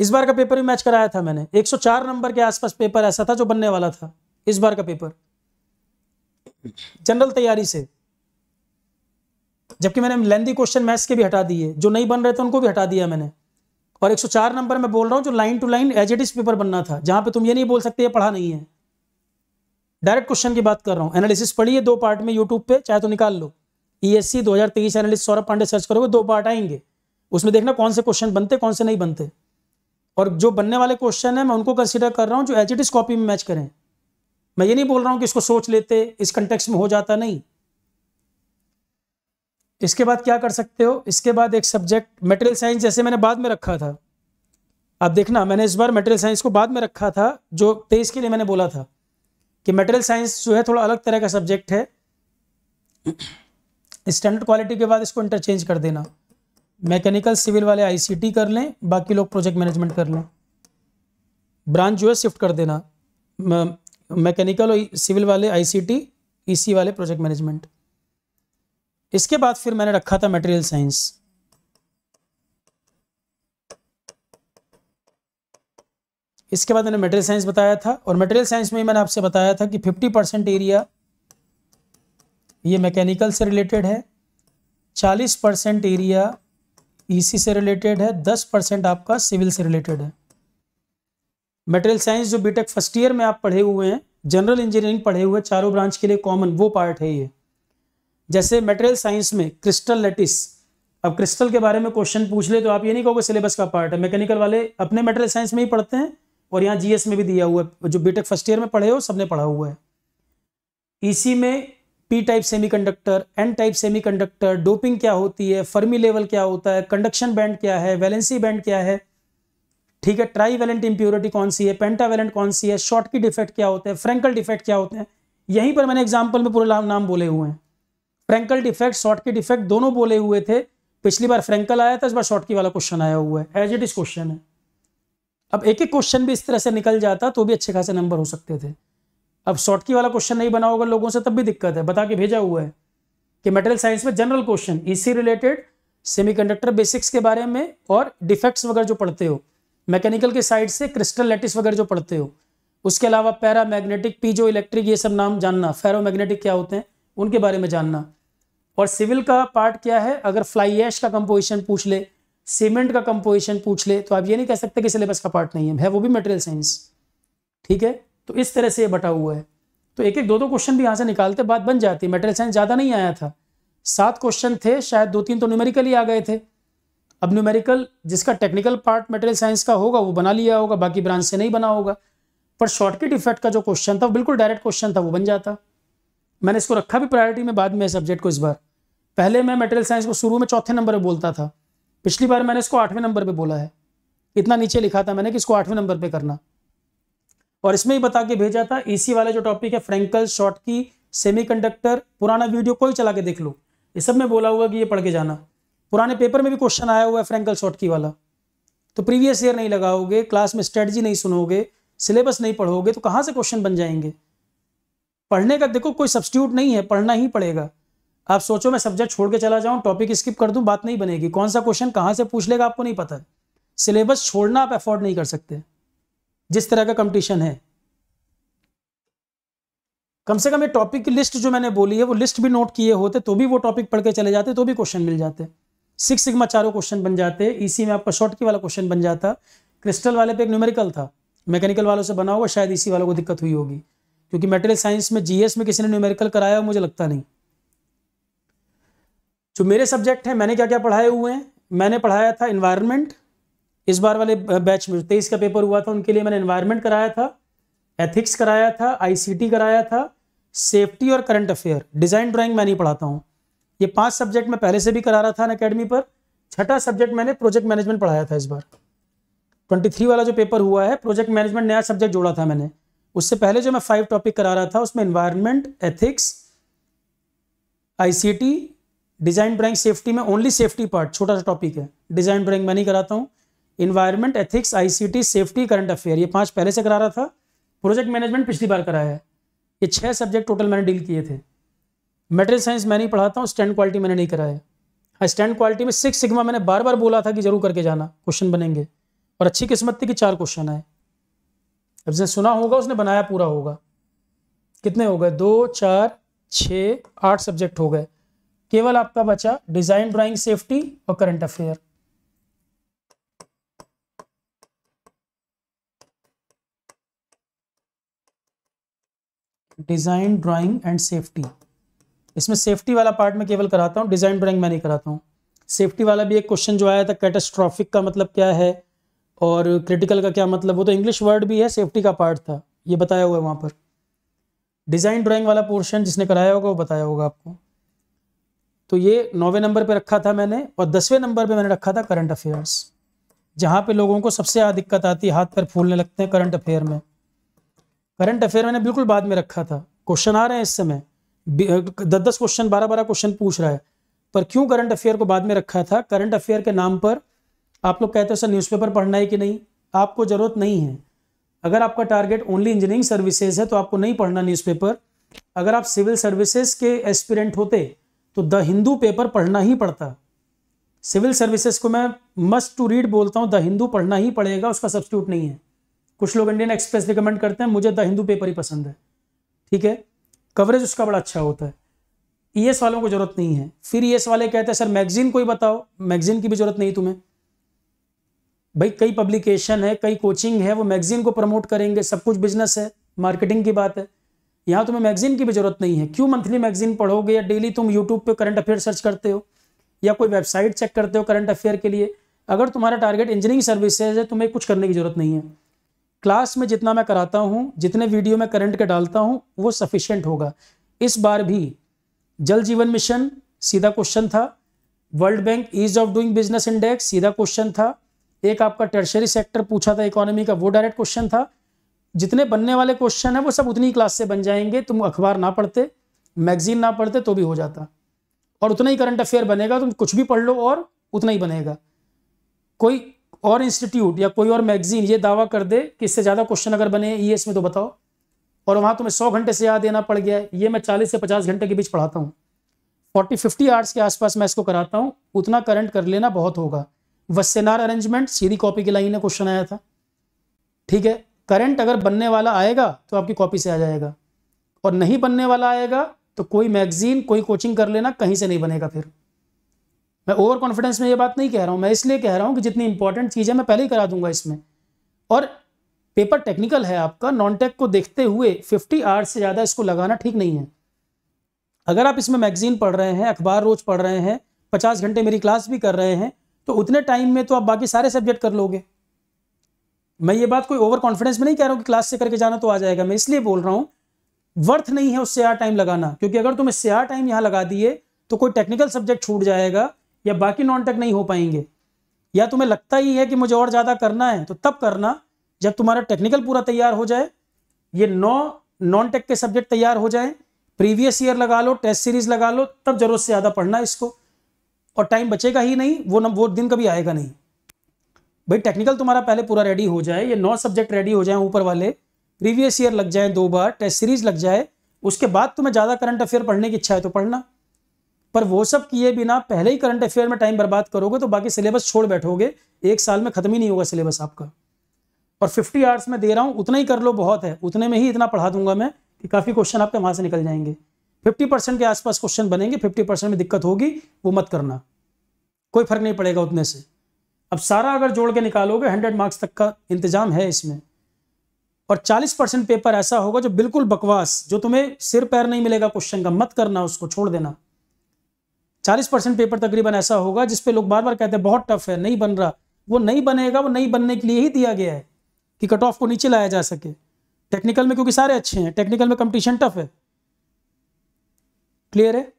इस बार का पेपर भी मैच कराया था मैंने 104 नंबर के आसपास पेपर ऐसा था जो बनने वाला था इस बार का पेपर जनरल तैयारी से जबकि मैंने लेंदी क्वेश्चन मैथ्स के भी हटा दिए जो नहीं बन रहे थे उनको भी हटा दिया मैंने और 104 नंबर में बोल रहा हूँ जो line to line as it is paper बनना था जहाँ पे तुम ये नहीं बोल सकते ये पढ़ा नहीं है डायरेक्ट क्वेश्चन की बात कर रहा हूँ एनालिसिस पढ़िए दो पार्ट में यूट्यूब पे चाहे तो निकाल लो ई एस सी दो हज़ार तेईस एनालिस सौरभ पांडे सर्च करोगे दो पार्ट आएंगे उसमें देखना कौन से क्वेश्चन बनते कौन से नहीं बनते और जो बनने वाले क्वेश्चन है मैं उनको कंसिडर कर रहा हूँ जो एच इट इज कॉपी में मैच करें मैं ये नहीं बोल रहा हूँ कि इसको सोच लेते इस कंटेक्स में हो जाता नहीं इसके बाद क्या कर सकते हो इसके बाद एक सब्जेक्ट मेटेरियल साइंस जैसे मैंने बाद में रखा था आप देखना मैंने इस बार मेटेरियल साइंस को बाद में रखा था जो तेईस के लिए मैंने बोला था कि मेटेरियल साइंस जो है थोड़ा अलग तरह का सब्जेक्ट है स्टैंडर्ड क्वालिटी के बाद इसको इंटरचेंज कर देना मैकेनिकल सिविल वाले आईसीटी कर लें बाकी लोग प्रोजेक्ट मैनेजमेंट कर लें ब्रांच जो है शिफ्ट कर देना मैकेनिकल और सिविल वाले आईसीटी ईसी e वाले प्रोजेक्ट मैनेजमेंट इसके बाद फिर मैंने रखा था मटेरियल साइंस इसके बाद मैंने मटेरियल साइंस बताया था और मटेरियल साइंस में मैंने आपसे बताया था कि 50 परसेंट एरिया ये मैकेनिकल से रिलेटेड है 40 परसेंट एरिया ईसी से रिलेटेड है 10 परसेंट आपका सिविल से रिलेटेड है मटेरियल साइंस जो बीटेक फर्स्ट ईयर में आप पढ़े हुए हैं जनरल इंजीनियरिंग पढ़े हुए चारों ब्रांच के लिए कॉमन वो पार्ट है ये जैसे मेटेरियल साइंस में क्रिस्टल लेटिस अब क्रिस्टल के बारे में क्वेश्चन पूछ ले तो आप ये नहीं कहोगे सिलेबस का पार्ट है मैकेनिकल वाले अपने मेटेरियल साइंस में ही पढ़ते हैं और यहाँ जीएस में भी दिया हुआ है जो बीटेक फर्स्ट ईयर में पढ़े हो सबने पढ़ा हुआ है ईसी e में P type semiconductor N type semiconductor doping क्या होती है फर्मी लेवल क्या होता है कंडक्शन बैंड क्या है वैलेंसी बैंड क्या है ठीक है ट्राई वैलेंट इंप्योरिटी कौन सी है पेंटावेलेंट कौन सी है शॉर्ट की डिफेक्ट क्या होते हैं फ्रेंकल डिफेक्ट क्या होते हैं यहीं पर मैंने एग्जाम्पल में पूरे नाम बोले हुए हैं Frenkel defect Schottky defect दोनों बोले हुए थे पिछली बार फ्रेंकल आया था इस बार शॉर्टकी वाला क्वेश्चन आया हुआ है एज इट इज क्वेश्चन है अब एक एक क्वेश्चन भी इस तरह से निकल जाता तो भी अच्छे खासे नंबर हो सकते थे अब शॉर्टकी वाला क्वेश्चन नहीं बना होगा लोगों से तब भी दिक्कत है बता के भेजा हुआ है कि मेटेरियल साइंस में जनरल क्वेश्चन इसी रिलेटेड कंडक्टर बेसिक्स के बारे में और डिफेक्ट्स वगैरह जो पढ़ते हो मैकेनिकल के साइड से क्रिस्टल लेटिस वगैरह जो पढ़ते हो उसके अलावा पैरा मैग्नेटिक पीजो इलेक्ट्रिक ये सब नाम जानना फेरो मैग्नेटिक क्या होते हैं उनके बारे में जानना और सिविल का पार्ट क्या है अगर फ्लाई ऐश का कंपोजिशन पूछ ले सीमेंट का कंपोजिशन पूछ ले तो आप ये नहीं कह सकते कि सिलेबस का पार्ट नहीं है, है वो भी मटेरियल साइंस ठीक है तो इस तरह से ये बटा हुआ है तो एक एक दो दो क्वेश्चन भी यहाँ से निकालते बात बन जाती है मटेरियल साइंस ज़्यादा नहीं आया था सात क्वेश्चन थे शायद दो तीन तो न्यूमेरिकल ही आ गए थे अब न्यूमेरिकल जिसका टेक्निकल पार्ट मटेरियल साइंस का होगा वो बना लिया होगा बाकी ब्रांच से नहीं बना होगा पर शॉर्टकट इफेक्ट का जो क्वेश्चन था बिल्कुल डायरेक्ट क्वेश्चन था वो बन जाता मैंने इसको रखा भी प्रायोरिटी में बाद में सब्जेक्ट को इस बार पहले मैं मेटेरियल साइंस को शुरू में चौथे नंबर पर बोलता था पिछली बार मैंने इसको आठवें नंबर पर बोला है इतना नीचे लिखा था मैंने कि इसको आठवें नंबर पर करना और इसमें ही बता के भेजा था इसी वाला जो टॉपिक है फ्रेंकल शॉर्ट की सेमीकंडक्टर पुराना वीडियो कोई चला के देख लो ये सब मैं बोला हुआ कि ये पढ़ के जाना पुराने पेपर में भी क्वेश्चन आया हुआ है फ्रेंकल शॉर्ट की वाला तो प्रीवियस ईयर नहीं लगाओगे क्लास में स्ट्रेटजी नहीं सुनोगे सिलेबस नहीं पढ़ोगे तो कहाँ से क्वेश्चन बन जाएंगे पढ़ने का देखो कोई सब्सटीट्यूट नहीं है पढ़ना ही पड़ेगा आप सोचो मैं सब्जेक्ट छोड़ के चला जाऊं टॉपिक स्किप कर दूँ बात नहीं बनेगी कौन सा क्वेश्चन कहाँ से पूछ लेगा आपको नहीं पता सिलेबस छोड़ना आप एफोर्ड नहीं कर सकते जिस तरह का कंपटीशन है कम से कम ये टॉपिक की लिस्ट जो मैंने बोली है वो लिस्ट भी नोट किए होते तो भी वो टॉपिक पढ़ के चले जाते तो भी क्वेश्चन मिल जाते सिक्स सिग्मा चारों क्वेश्चन बन जाते इसी में आपका शॉर्ट की वाला क्वेश्चन बन जाता क्रिस्टल वाले पे एक न्यूमेरिकल था मैकेनिकल वालों से बना होगा शायद इसी वालों को दिक्कत हुई होगी क्योंकि मेटेरियल साइंस में जीएस में किसी ने न्यूमेरिकल कराया मुझे लगता नहीं जो मेरे सब्जेक्ट हैं मैंने क्या क्या पढ़ाए हुए हैं मैंने पढ़ाया था इन्वायरमेंट इस बार वाले बैच में तेईस का पेपर हुआ था उनके लिए मैंने इन्वायरमेंट कराया था एथिक्स कराया था आईसीटी कराया था सेफ्टी और करंट अफेयर डिज़ाइन ड्राइंग मैं नहीं पढ़ाता हूँ ये पांच सब्जेक्ट मैं पहले से भी करा रहा था अकेडमी पर छठा सब्जेक्ट मैंने प्रोजेक्ट मैनेजमेंट पढ़ाया था इस बार ट्वेंटी वाला जो पेपर हुआ है प्रोजेक्ट मैनेजमेंट नया सब्जेक्ट जोड़ा था मैंने उससे पहले जो मैं फाइव टॉपिक करा रहा था उसमें environment ethics ICT design drawing safety में ओनली सेफ्टी पार्ट छोटा सा टॉपिक है डिजाइन ड्राइंग मैं नहीं कराता हूँ environment ethics ICT safety current affair ये पांच पहले से करा रहा था प्रोजेक्ट मैनेजमेंट पिछली बार कराया है ये छह सब्जेक्ट टोटल मैंने डील किए थे मेटेरियल साइंस मैं नहीं पढ़ाता हूँ स्टैंड क्वालिटी मैंने नहीं कराया हाँ स्टैंड क्वालिटी में सिक्स सिग्मा मैंने बार बार बोला था कि जरूर करके जाना क्वेश्चन बनेंगे और अच्छी किस्मत थी कि चार क्वेश्चन आए अब जिसने सुना होगा उसने बनाया पूरा होगा कितने हो गए दो चार छः आठ सब्जेक्ट हो गए केवल आपका बचा डिजाइन ड्राइंग सेफ्टी और current affair design drawing and safety इसमें सेफ्टी वाला पार्ट में केवल कराता हूँ डिजाइन ड्राइंग मैं नहीं कराता हूं सेफ्टी वाला भी एक क्वेश्चन जो आया था कैटेस्ट्रॉफिक का मतलब क्या है और क्रिटिकल का क्या मतलब वो तो इंग्लिश वर्ड भी है सेफ्टी का पार्ट था ये बताया हुआ है वहां पर डिज़ाइन ड्राइंग वाला पोर्शन जिसने कराया होगा वो बताया होगा आपको तो ये नौवे नंबर पे रखा था मैंने और दसवें नंबर पे मैंने रखा था करंट अफेयर्स जहाँ पे लोगों को सबसे ज़्यादा दिक्कत आती है हाथ पैर फूलने लगते हैं करंट अफेयर में करंट अफेयर मैंने बिल्कुल बाद में रखा था क्वेश्चन आ रहे हैं इस समय दस दस क्वेश्चन बारह बारह क्वेश्चन पूछ रहा है पर क्यों करंट अफेयर को बाद में रखा था करंट अफेयर के नाम पर आप लोग कहते हो सर न्यूज पढ़ना है कि नहीं आपको ज़रूरत नहीं है अगर आपका टारगेट ओनली इंजीनियरिंग सर्विसेज है तो आपको नहीं पढ़ना न्यूज़पेपर अगर आप सिविल सर्विसेज के एस्पिरेंट होते तो द हिंदू पेपर पढ़ना ही पड़ता सिविल सर्विसेज को मैं मस्ट टू रीड बोलता हूँ द हिंदू पढ़ना ही पड़ेगा उसका सब्सिट्यूट नहीं है कुछ लोग इंडियन एक्सप्रेस रिकमेंड करते हैं मुझे द हिंदू पेपर ही पसंद है ठीक है कवरेज उसका बड़ा अच्छा होता है ई e एस वालों को जरूरत नहीं है फिर ई e एस वाले कहते हैं सर मैगजीन कोई बताओ मैगजीन की भी जरूरत नहीं तुम्हें भाई कई पब्लिकेशन है कई कोचिंग है वो मैगजीन को प्रमोट करेंगे सब कुछ बिजनेस है मार्केटिंग की बात है यहाँ तुम्हें मैगजीन की भी जरूरत नहीं है क्यों मंथली मैगजीन पढ़ोगे या डेली तुम यूट्यूब पे करंट अफेयर सर्च करते हो या कोई वेबसाइट चेक करते हो करंट अफेयर के लिए अगर तुम्हारा टारगेट इंजीनियरिंग सर्विसेज है तुम्हें कुछ करने की ज़रूरत नहीं है क्लास में जितना मैं कराता हूँ जितने वीडियो में करंट के डालता हूँ वो सफिशियंट होगा इस बार भी जल जीवन मिशन सीधा क्वेश्चन था World Bank ease of doing business index सीधा क्वेश्चन था एक आपका टर्शरी सेक्टर पूछा था इकोनॉमी का वो डायरेक्ट क्वेश्चन था जितने बनने वाले क्वेश्चन हैं वो सब उतनी क्लास से बन जाएंगे तुम अखबार ना पढ़ते मैगजीन ना पढ़ते तो भी हो जाता और उतना ही करंट अफेयर बनेगा तुम कुछ भी पढ़ लो और उतना ही बनेगा कोई और इंस्टीट्यूट या कोई और मैगजीन ये दावा कर दे कि इससे ज़्यादा क्वेश्चन अगर बने ई e में तो बताओ और वहाँ तुम्हें सौ घंटे से याद देना पड़ गया ये मैं चालीस से पचास घंटे के बीच पढ़ाता हूँ फोर्टी फिफ्टी आर्ट्स के आसपास मैं इसको कराता हूँ उतना करंट कर लेना बहुत होगा वसेनार अरेंजमेंट सीधी कॉपी की लाइन में क्वेश्चन आया था ठीक है करंट अगर बनने वाला आएगा तो आपकी कॉपी से आ जाएगा और नहीं बनने वाला आएगा तो कोई मैगजीन कोई कोचिंग कर लेना कहीं से नहीं बनेगा फिर मैं ओवर कॉन्फिडेंस में ये बात नहीं कह रहा हूँ मैं इसलिए कह रहा हूँ कि जितनी इंपॉर्टेंट चीज़ है मैं पहले ही करा दूंगा इसमें और पेपर टेक्निकल है आपका नॉन टेक को देखते हुए 50 आवर्स से ज़्यादा इसको लगाना ठीक नहीं है अगर आप इसमें मैगजीन पढ़ रहे हैं अखबार रोज पढ़ रहे हैं पचास घंटे मेरी क्लास भी कर रहे हैं तो उतने टाइम में तो आप बाकी सारे सब्जेक्ट कर लोगे मैं ये बात कोई ओवर कॉन्फिडेंस में नहीं कह रहा हूँ कि क्लास से करके जाना तो आ जाएगा मैं इसलिए बोल रहा हूँ वर्थ नहीं है उससे आर टाइम लगाना क्योंकि अगर तुम इससे आर टाइम यहाँ लगा दिए तो कोई टेक्निकल सब्जेक्ट छूट जाएगा या बाकी नॉन टेक नहीं हो पाएंगे या तुम्हें लगता ही है कि मुझे और ज़्यादा करना है तो तब करना जब तुम्हारा टेक्निकल पूरा तैयार हो जाए ये नौ नॉन टेक के सब्जेक्ट तैयार हो जाए प्रीवियस ईयर लगा लो टेस्ट सीरीज लगा लो तब जरूरत से ज़्यादा पढ़ना इसको और टाइम बचेगा ही नहीं वो न वो दिन कभी आएगा नहीं भाई टेक्निकल तुम्हारा पहले पूरा रेडी हो जाए ये नौ सब्जेक्ट रेडी हो जाए ऊपर वाले प्रीवियस ईयर लग जाए दो बार टेस्ट सीरीज लग जाए उसके बाद तुम्हें ज़्यादा करंट अफेयर पढ़ने की इच्छा है तो पढ़ना पर वो सब किए बिना पहले ही करंट अफेयर में टाइम बर्बाद करोगे तो बाकी सिलेबस छोड़ बैठोगे एक साल में खत्म ही नहीं होगा सिलेबस आपका और 50 आवर्स में दे रहा हूँ उतना ही कर लो बहुत है उतने में ही इतना पढ़ा दूंगा मैं कि काफ़ी क्वेश्चन आपके वहाँ से निकल जाएंगे 50 परसेंट के आसपास क्वेश्चन बनेंगे 50 परसेंट में दिक्कत होगी वो मत करना कोई फर्क नहीं पड़ेगा उतने से अब सारा अगर जोड़ के निकालोगे हंड्रेड मार्क्स तक का इंतजाम है इसमें और चालीस परसेंट पेपर ऐसा होगा जो बिल्कुल बकवास जो तुम्हें सिर पैर नहीं मिलेगा क्वेश्चन का मत करना उसको छोड़ देना चालीस परसेंट पेपर तकरीबन ऐसा होगा जिसपे लोग बार बार कहते हैं बहुत टफ है नहीं बन रहा वो नहीं बनेगा वो नहीं बनने के लिए ही दिया गया है कि कट ऑफ को नीचे लाया जा सके टेक्निकल में क्योंकि सारे अच्छे हैं टेक्निकल में कंपटीशन टफ है क्लियर है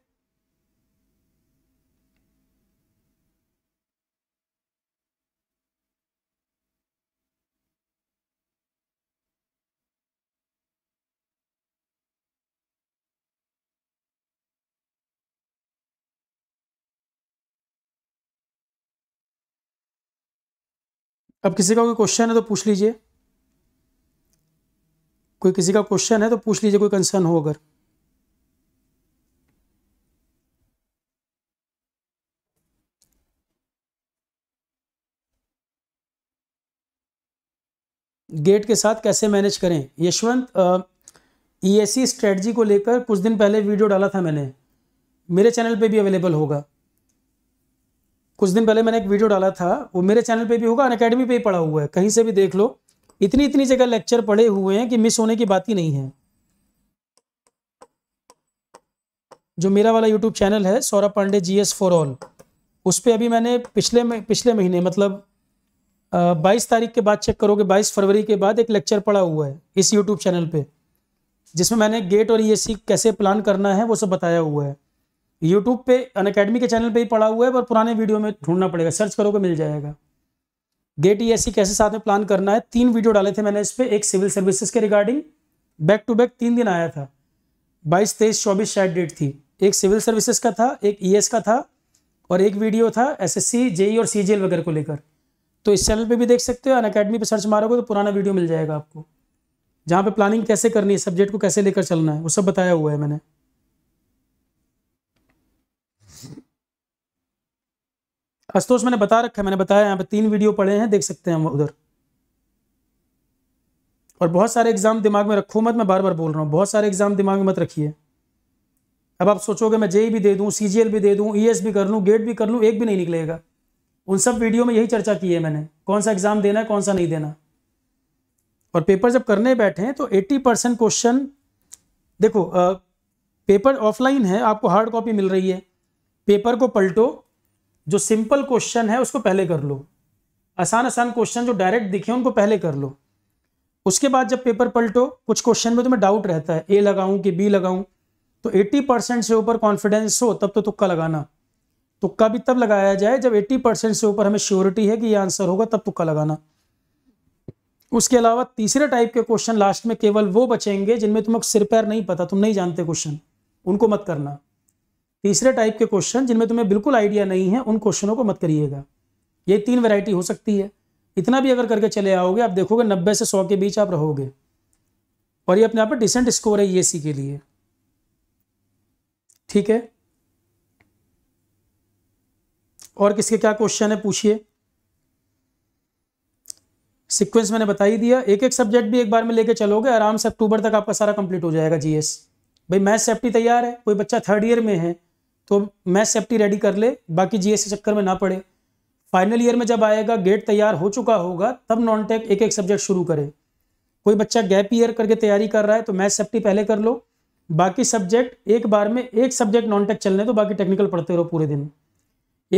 अब किसी का कोई क्वेश्चन है तो पूछ लीजिए कोई किसी का क्वेश्चन है तो पूछ लीजिए कोई कंसर्न हो अगर गेट के साथ कैसे मैनेज करें यशवंत ई एस सी को लेकर कुछ दिन पहले वीडियो डाला था मैंने मेरे चैनल पे भी अवेलेबल होगा कुछ दिन पहले मैंने एक वीडियो डाला था वो मेरे चैनल पे भी होगा अन अकेडमी पर ही पढ़ा हुआ है कहीं से भी देख लो इतनी इतनी जगह लेक्चर पढ़े हुए हैं कि मिस होने की बात ही नहीं है जो मेरा वाला यूट्यूब चैनल है Saurabh Pandey G S for all उस पर अभी मैंने पिछले में, पिछले महीने मतलब बाईस तारीख के बाद चेक करोगे बाईस फरवरी के बाद एक लेक्चर पढ़ा हुआ है इस यूट्यूब चैनल पर जिसमें मैंने गेट और ई e कैसे प्लान करना है वो सब बताया हुआ है यूट्यूब पे अन अकेडमी के चैनल पे ही पढ़ा हुआ है पर पुराने वीडियो में ढूंढना पड़ेगा सर्च करोगे मिल जाएगा गेट ई कैसे साथ में प्लान करना है तीन वीडियो डाले थे मैंने इस पर एक सिविल सर्विसेज के रिगार्डिंग बैक टू बैक तीन दिन आया था बाईस तेईस चौबीस शायद डेट थी एक सिविल सर्विसेज का था एक ई का था और एक वीडियो था एस एस ई और सी वगैरह को लेकर तो इस चैनल पर भी देख सकते हो अन अकेडमी पर सर्च मारोगे तो पुराना वीडियो मिल जाएगा आपको जहाँ पे प्लानिंग कैसे करनी है सब्जेक्ट को कैसे लेकर चलना है वो सब बताया हुआ है मैंने आशुतोष मैंने बता रखा है मैंने बताया यहाँ पे तीन वीडियो पढ़े हैं देख सकते हैं हम उधर और बहुत सारे एग्जाम दिमाग में रखो मत मैं बार बार बोल रहा हूँ बहुत सारे एग्जाम दिमाग में मत रखिए अब आप सोचोगे मैं जेई e भी दे दूँ सी भी दे दूँ ई भी कर लूँ गेट e भी कर लूँ एक भी नहीं निकलेगा उन सब वीडियो में यही चर्चा की है मैंने कौन सा एग्ज़ाम देना है कौन सा नहीं देना और पेपर जब करने बैठे हैं तो 80 परसेंट क्वेश्चन देखो आ, पेपर ऑफलाइन है आपको हार्ड कॉपी मिल रही है पेपर को पलटो जो सिंपल क्वेश्चन है उसको पहले कर लो आसान आसान क्वेश्चन जो डायरेक्ट दिखे उनको पहले कर लो उसके बाद जब पेपर पलटो कुछ क्वेश्चन में तुम्हें डाउट रहता है ए लगाऊं कि बी लगाऊं तो 80 परसेंट से ऊपर कॉन्फिडेंस हो तब तो तुक्का लगाना तुक्का भी तब लगाया जाए जब 80 परसेंट से ऊपर हमें श्योरिटी है कि ये आंसर होगा तब तुक्का लगाना उसके अलावा तीसरे टाइप के क्वेश्चन लास्ट में केवल वो बचेंगे जिनमें तुम्हें सिर पैर नहीं पता तुम नहीं जानते क्वेश्चन उनको मत करना तीसरे टाइप के क्वेश्चन जिनमें तुम्हें बिल्कुल आइडिया नहीं है उन क्वेश्चनों को मत करिएगा ये तीन वैरायटी हो सकती है इतना भी अगर करके चले आओगे आप देखोगे नब्बे से सौ के बीच आप रहोगे और ये अपने आप पर डिसेंट स्कोर है ई e के लिए ठीक है और किसके क्या क्वेश्चन है पूछिए सीक्वेंस मैंने बता ही दिया एक एक सब्जेक्ट भी एक बार में लेके चलोगे आराम से अक्टूबर तक आपका सारा कंप्लीट हो जाएगा जीएस भाई मैथ सेफ्टी तैयार है कोई बच्चा थर्ड ईयर में है तो मैं सेफ्टी रेडी कर ले बाकी जी चक्कर में ना पड़े फाइनल ईयर में जब आएगा गेट तैयार हो चुका होगा तब नॉन टेक एक एक सब्जेक्ट शुरू करे कोई बच्चा गैप ईयर करके तैयारी कर रहा है तो मैथ सेफ्टी पहले कर लो बाकी सब्जेक्ट एक बार में एक सब्जेक्ट नॉन टेक चलने तो बाकी टेक्निकल पढ़ते रहो पूरे दिन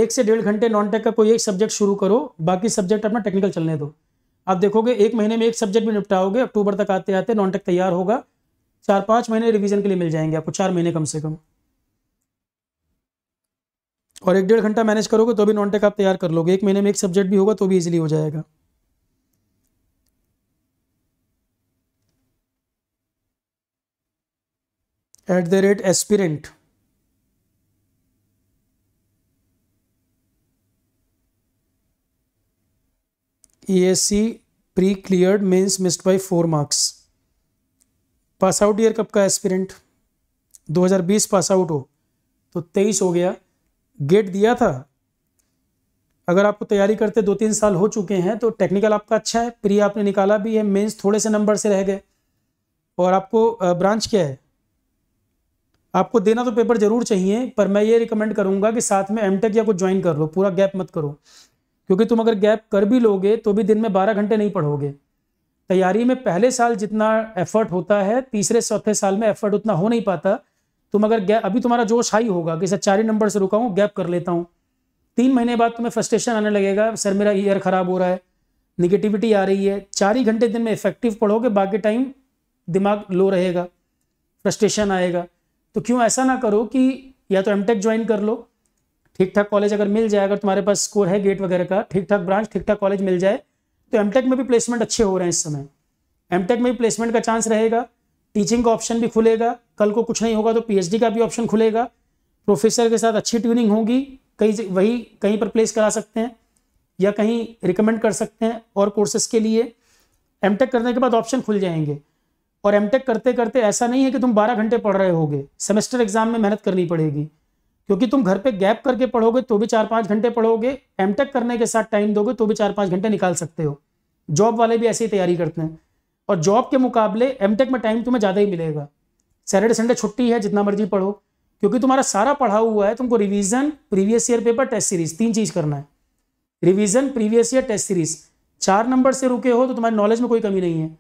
एक से डेढ़ घंटे नॉन टेक का कोई एक सब्जेक्ट शुरू करो बाकी सब्जेक्ट अपना टेक्निकल चलने दो आप देखोगे एक महीने में एक सब्जेक्ट भी निपटाओगे अक्टूबर तक आते आते नॉन टेक तैयार होगा चार पाँच महीने रिवीजन के लिए मिल जाएंगे आपको चार महीने कम से कम और एक डेढ़ घंटा मैनेज करोगे तो भी नॉन टेक आप तैयार कर लोगे एक महीने में एक सब्जेक्ट भी होगा तो भी इजीली हो जाएगा at the rate aspirant ESC pre cleared mains missed by four marks pass out year कब का एस्पिरेंट 2020 पास आउट हो तो 23 हो गया गेट दिया था अगर आपको तैयारी करते दो तीन साल हो चुके हैं तो टेक्निकल आपका अच्छा है प्री आपने निकाला भी है मेंस थोड़े से नंबर से रह गए और आपको ब्रांच क्या है आपको देना तो पेपर जरूर चाहिए पर मैं ये रिकमेंड करूंगा कि साथ में एमटेक या कुछ ज्वाइन कर लो पूरा गैप मत करो क्योंकि तुम अगर गैप कर भी लोगे तो भी दिन में बारह घंटे नहीं पढ़ोगे तैयारी में पहले साल जितना एफर्ट होता है तीसरे चौथे साल में एफर्ट उतना हो नहीं पाता तुम अगर गैप अभी तुम्हारा जोश हाई होगा कि सर चार ही नंबर से रुका हूँ गैप कर लेता हूँ तीन महीने बाद तुम्हें फ्रस्ट्रेशन आने लगेगा सर मेरा ईयर ख़राब हो रहा है निगेटिविटी आ रही है चार ही घंटे दिन में इफेक्टिव पढ़ोगे बाकी टाइम दिमाग लो रहेगा फ्रस्ट्रेशन आएगा तो क्यों ऐसा ना करो कि या तो एम टेक ज्वाइन कर लो ठीक ठाक कॉलेज अगर मिल जाए अगर तुम्हारे पास स्कोर है गेट वगैरह का ठीक ठाक ब्रांच ठीक ठाक कॉलेज मिल जाए तो एम टेक में भी प्लेसमेंट अच्छे हो रहे हैं इस समय एम टेक में भी प्लेसमेंट का चांस रहेगा टीचिंग का ऑप्शन भी खुलेगा कल को कुछ नहीं होगा तो पीएचडी का भी ऑप्शन खुलेगा प्रोफेसर के साथ अच्छी ट्यूनिंग होगी कहीं वही कहीं पर प्लेस करा सकते हैं या कहीं रिकमेंड कर सकते हैं और कोर्सेज के लिए एम करने के बाद ऑप्शन खुल जाएंगे और एम करते करते ऐसा नहीं है कि तुम बारह घंटे पढ़ रहे होगे सेमेस्टर एग्जाम में मेहनत करनी पड़ेगी क्योंकि तुम घर पे गैप करके पढ़ोगे तो भी चार पाँच घंटे पढ़ोगे एम करने के साथ टाइम दोगे तो भी चार पाँच घंटे निकाल सकते हो जॉब वाले भी ऐसी तैयारी करते हैं और जॉब के मुकाबले एमटेक में टाइम तुम्हें ज़्यादा ही मिलेगा सैटरडे संडे छुट्टी है जितना मर्जी पढ़ो क्योंकि तुम्हारा सारा पढ़ा हुआ है तुमको revision previous year paper test series तीन चीज़ करना है revision previous year test series चार नंबर से रुके हो तो तुम्हारे नॉलेज में कोई कमी नहीं है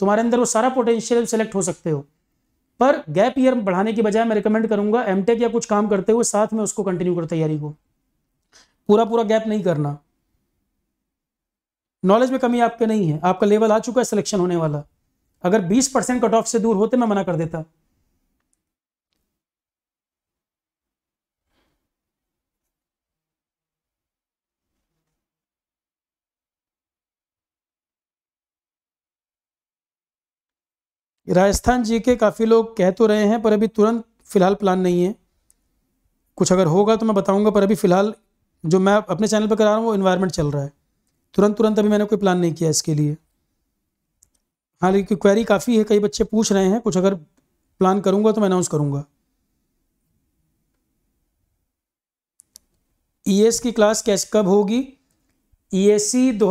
तुम्हारे अंदर वो सारा पोटेंशियल सेलेक्ट हो सकते हो पर गैप ईयर बढ़ाने की बजाय मैं रिकमेंड करूंगा एमटेक या कुछ काम करते हुए साथ में उसको कंटिन्यू कर तैयारी को पूरा पूरा गैप नहीं करना नॉलेज में कमी आपके नहीं है आपका लेवल आ चुका है सिलेक्शन होने वाला अगर बीस परसेंट कट ऑफ से दूर होते मैं मना कर देता राजस्थान जी के काफ़ी लोग कह तो रहे हैं पर अभी तुरंत फ़िलहाल प्लान नहीं है कुछ अगर होगा तो मैं बताऊंगा पर अभी फ़िलहाल जो मैं अपने चैनल पर करा रहा हूँ वो इन्वायरमेंट चल रहा है तुरंत तुरंत अभी मैंने कोई प्लान नहीं किया इसके लिए हाँ लेकिन क्वेरी काफ़ी है कई बच्चे पूछ रहे हैं कुछ अगर प्लान करूँगा तो मैं अनाउंस करूँगा एस की क्लास कैस कब होगी e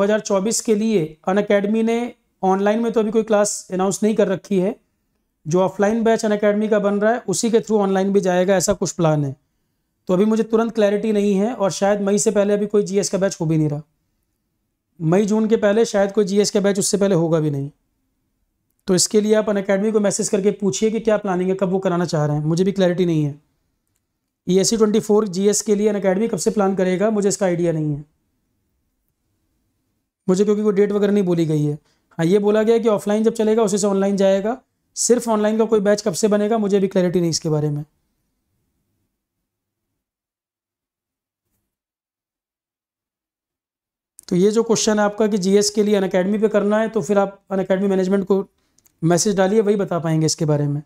हजार 2024 के लिए अन अकेडमी ने ऑनलाइन में तो अभी कोई क्लास अनाउंस नहीं कर रखी है जो ऑफलाइन बैच अन अकेडमी का बन रहा है उसी के थ्रू ऑनलाइन भी जाएगा ऐसा कुछ प्लान है तो अभी मुझे तुरंत क्लैरिटी नहीं है और शायद मई से पहले अभी कोई एस का बैच हो भी नहीं रहा मई जून के पहले शायद कोई जीएस का बैच उससे पहले होगा भी नहीं तो इसके लिए आप अनकेडमी को मैसेज करके पूछिए कि क्या प्लानिंग है कब वो कराना चाह रहे हैं मुझे भी क्लैरिटी नहीं है E S C twenty four G S के लिए अन अकेडमी कब से प्लान करेगा मुझे इसका आइडिया नहीं है मुझे क्योंकि कोई डेट वगैरह नहीं बोली गई है हाँ ये बोला गया कि ऑफलाइन जब चलेगा उसी से ऑनलाइन जाएगा सिर्फ ऑनलाइन का कोई बैच कब से बनेगा मुझे भी क्लैरिटी नहीं इसके बारे में तो ये जो क्वेश्चन है आपका कि जीएस के लिए अन अकेडमी करना है तो फिर आप अन अकेडमी मैनेजमेंट को मैसेज डालिए वही बता पाएंगे इसके बारे में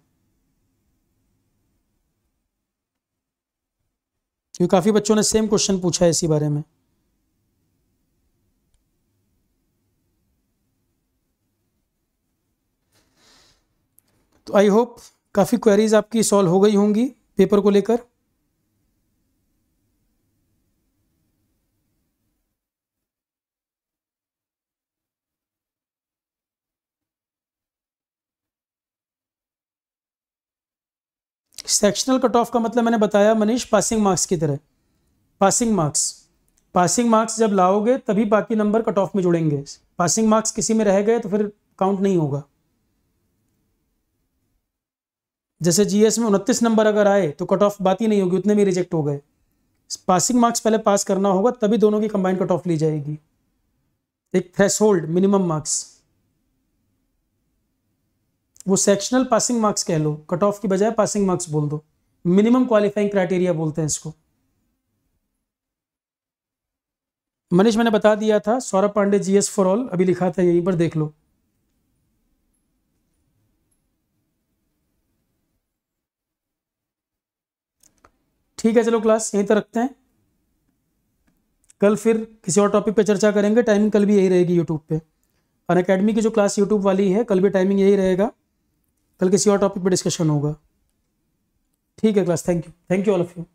क्योंकि काफ़ी बच्चों ने सेम क्वेश्चन पूछा है इसी बारे में तो आई होप काफ़ी क्वेरीज आपकी सॉल्व हो गई होंगी पेपर को लेकर सेक्शनल कट ऑफ का मतलब मैंने बताया मनीष पासिंग मार्क्स की तरह पासिंग मार्क्स पासिंग मार्क्स जब लाओगे तभी बाकी नंबर कट ऑफ में जुड़ेंगे पासिंग मार्क्स किसी में रह गए तो फिर काउंट नहीं होगा जैसे जीएस में उनतीस नंबर अगर आए तो कट ऑफ बात ही नहीं होगी उतने में रिजेक्ट हो गए पासिंग मार्क्स पहले पास करना होगा तभी दोनों की कंबाइंड कट ऑफ ली जाएगी एक थ्रेश मिनिमम मार्क्स वो सेक्शनल पासिंग मार्क्स कह लो कट ऑफ की बजाय पासिंग मार्क्स बोल दो मिनिमम क्वालिफाइंग क्राइटेरिया बोलते हैं इसको मनीष मैंने बता दिया था Saurabh Pandey GS for all अभी लिखा था यहीं पर देख लो ठीक है चलो क्लास यहीं तक रखते हैं कल फिर किसी और टॉपिक पे चर्चा करेंगे टाइमिंग कल भी यही रहेगी यूट्यूब पे और अकेडमी की जो क्लास यूट्यूब वाली है कल भी टाइमिंग यही रहेगा कल किसी और टॉपिक पर डिस्कशन होगा ठीक है class thank you thank you all of you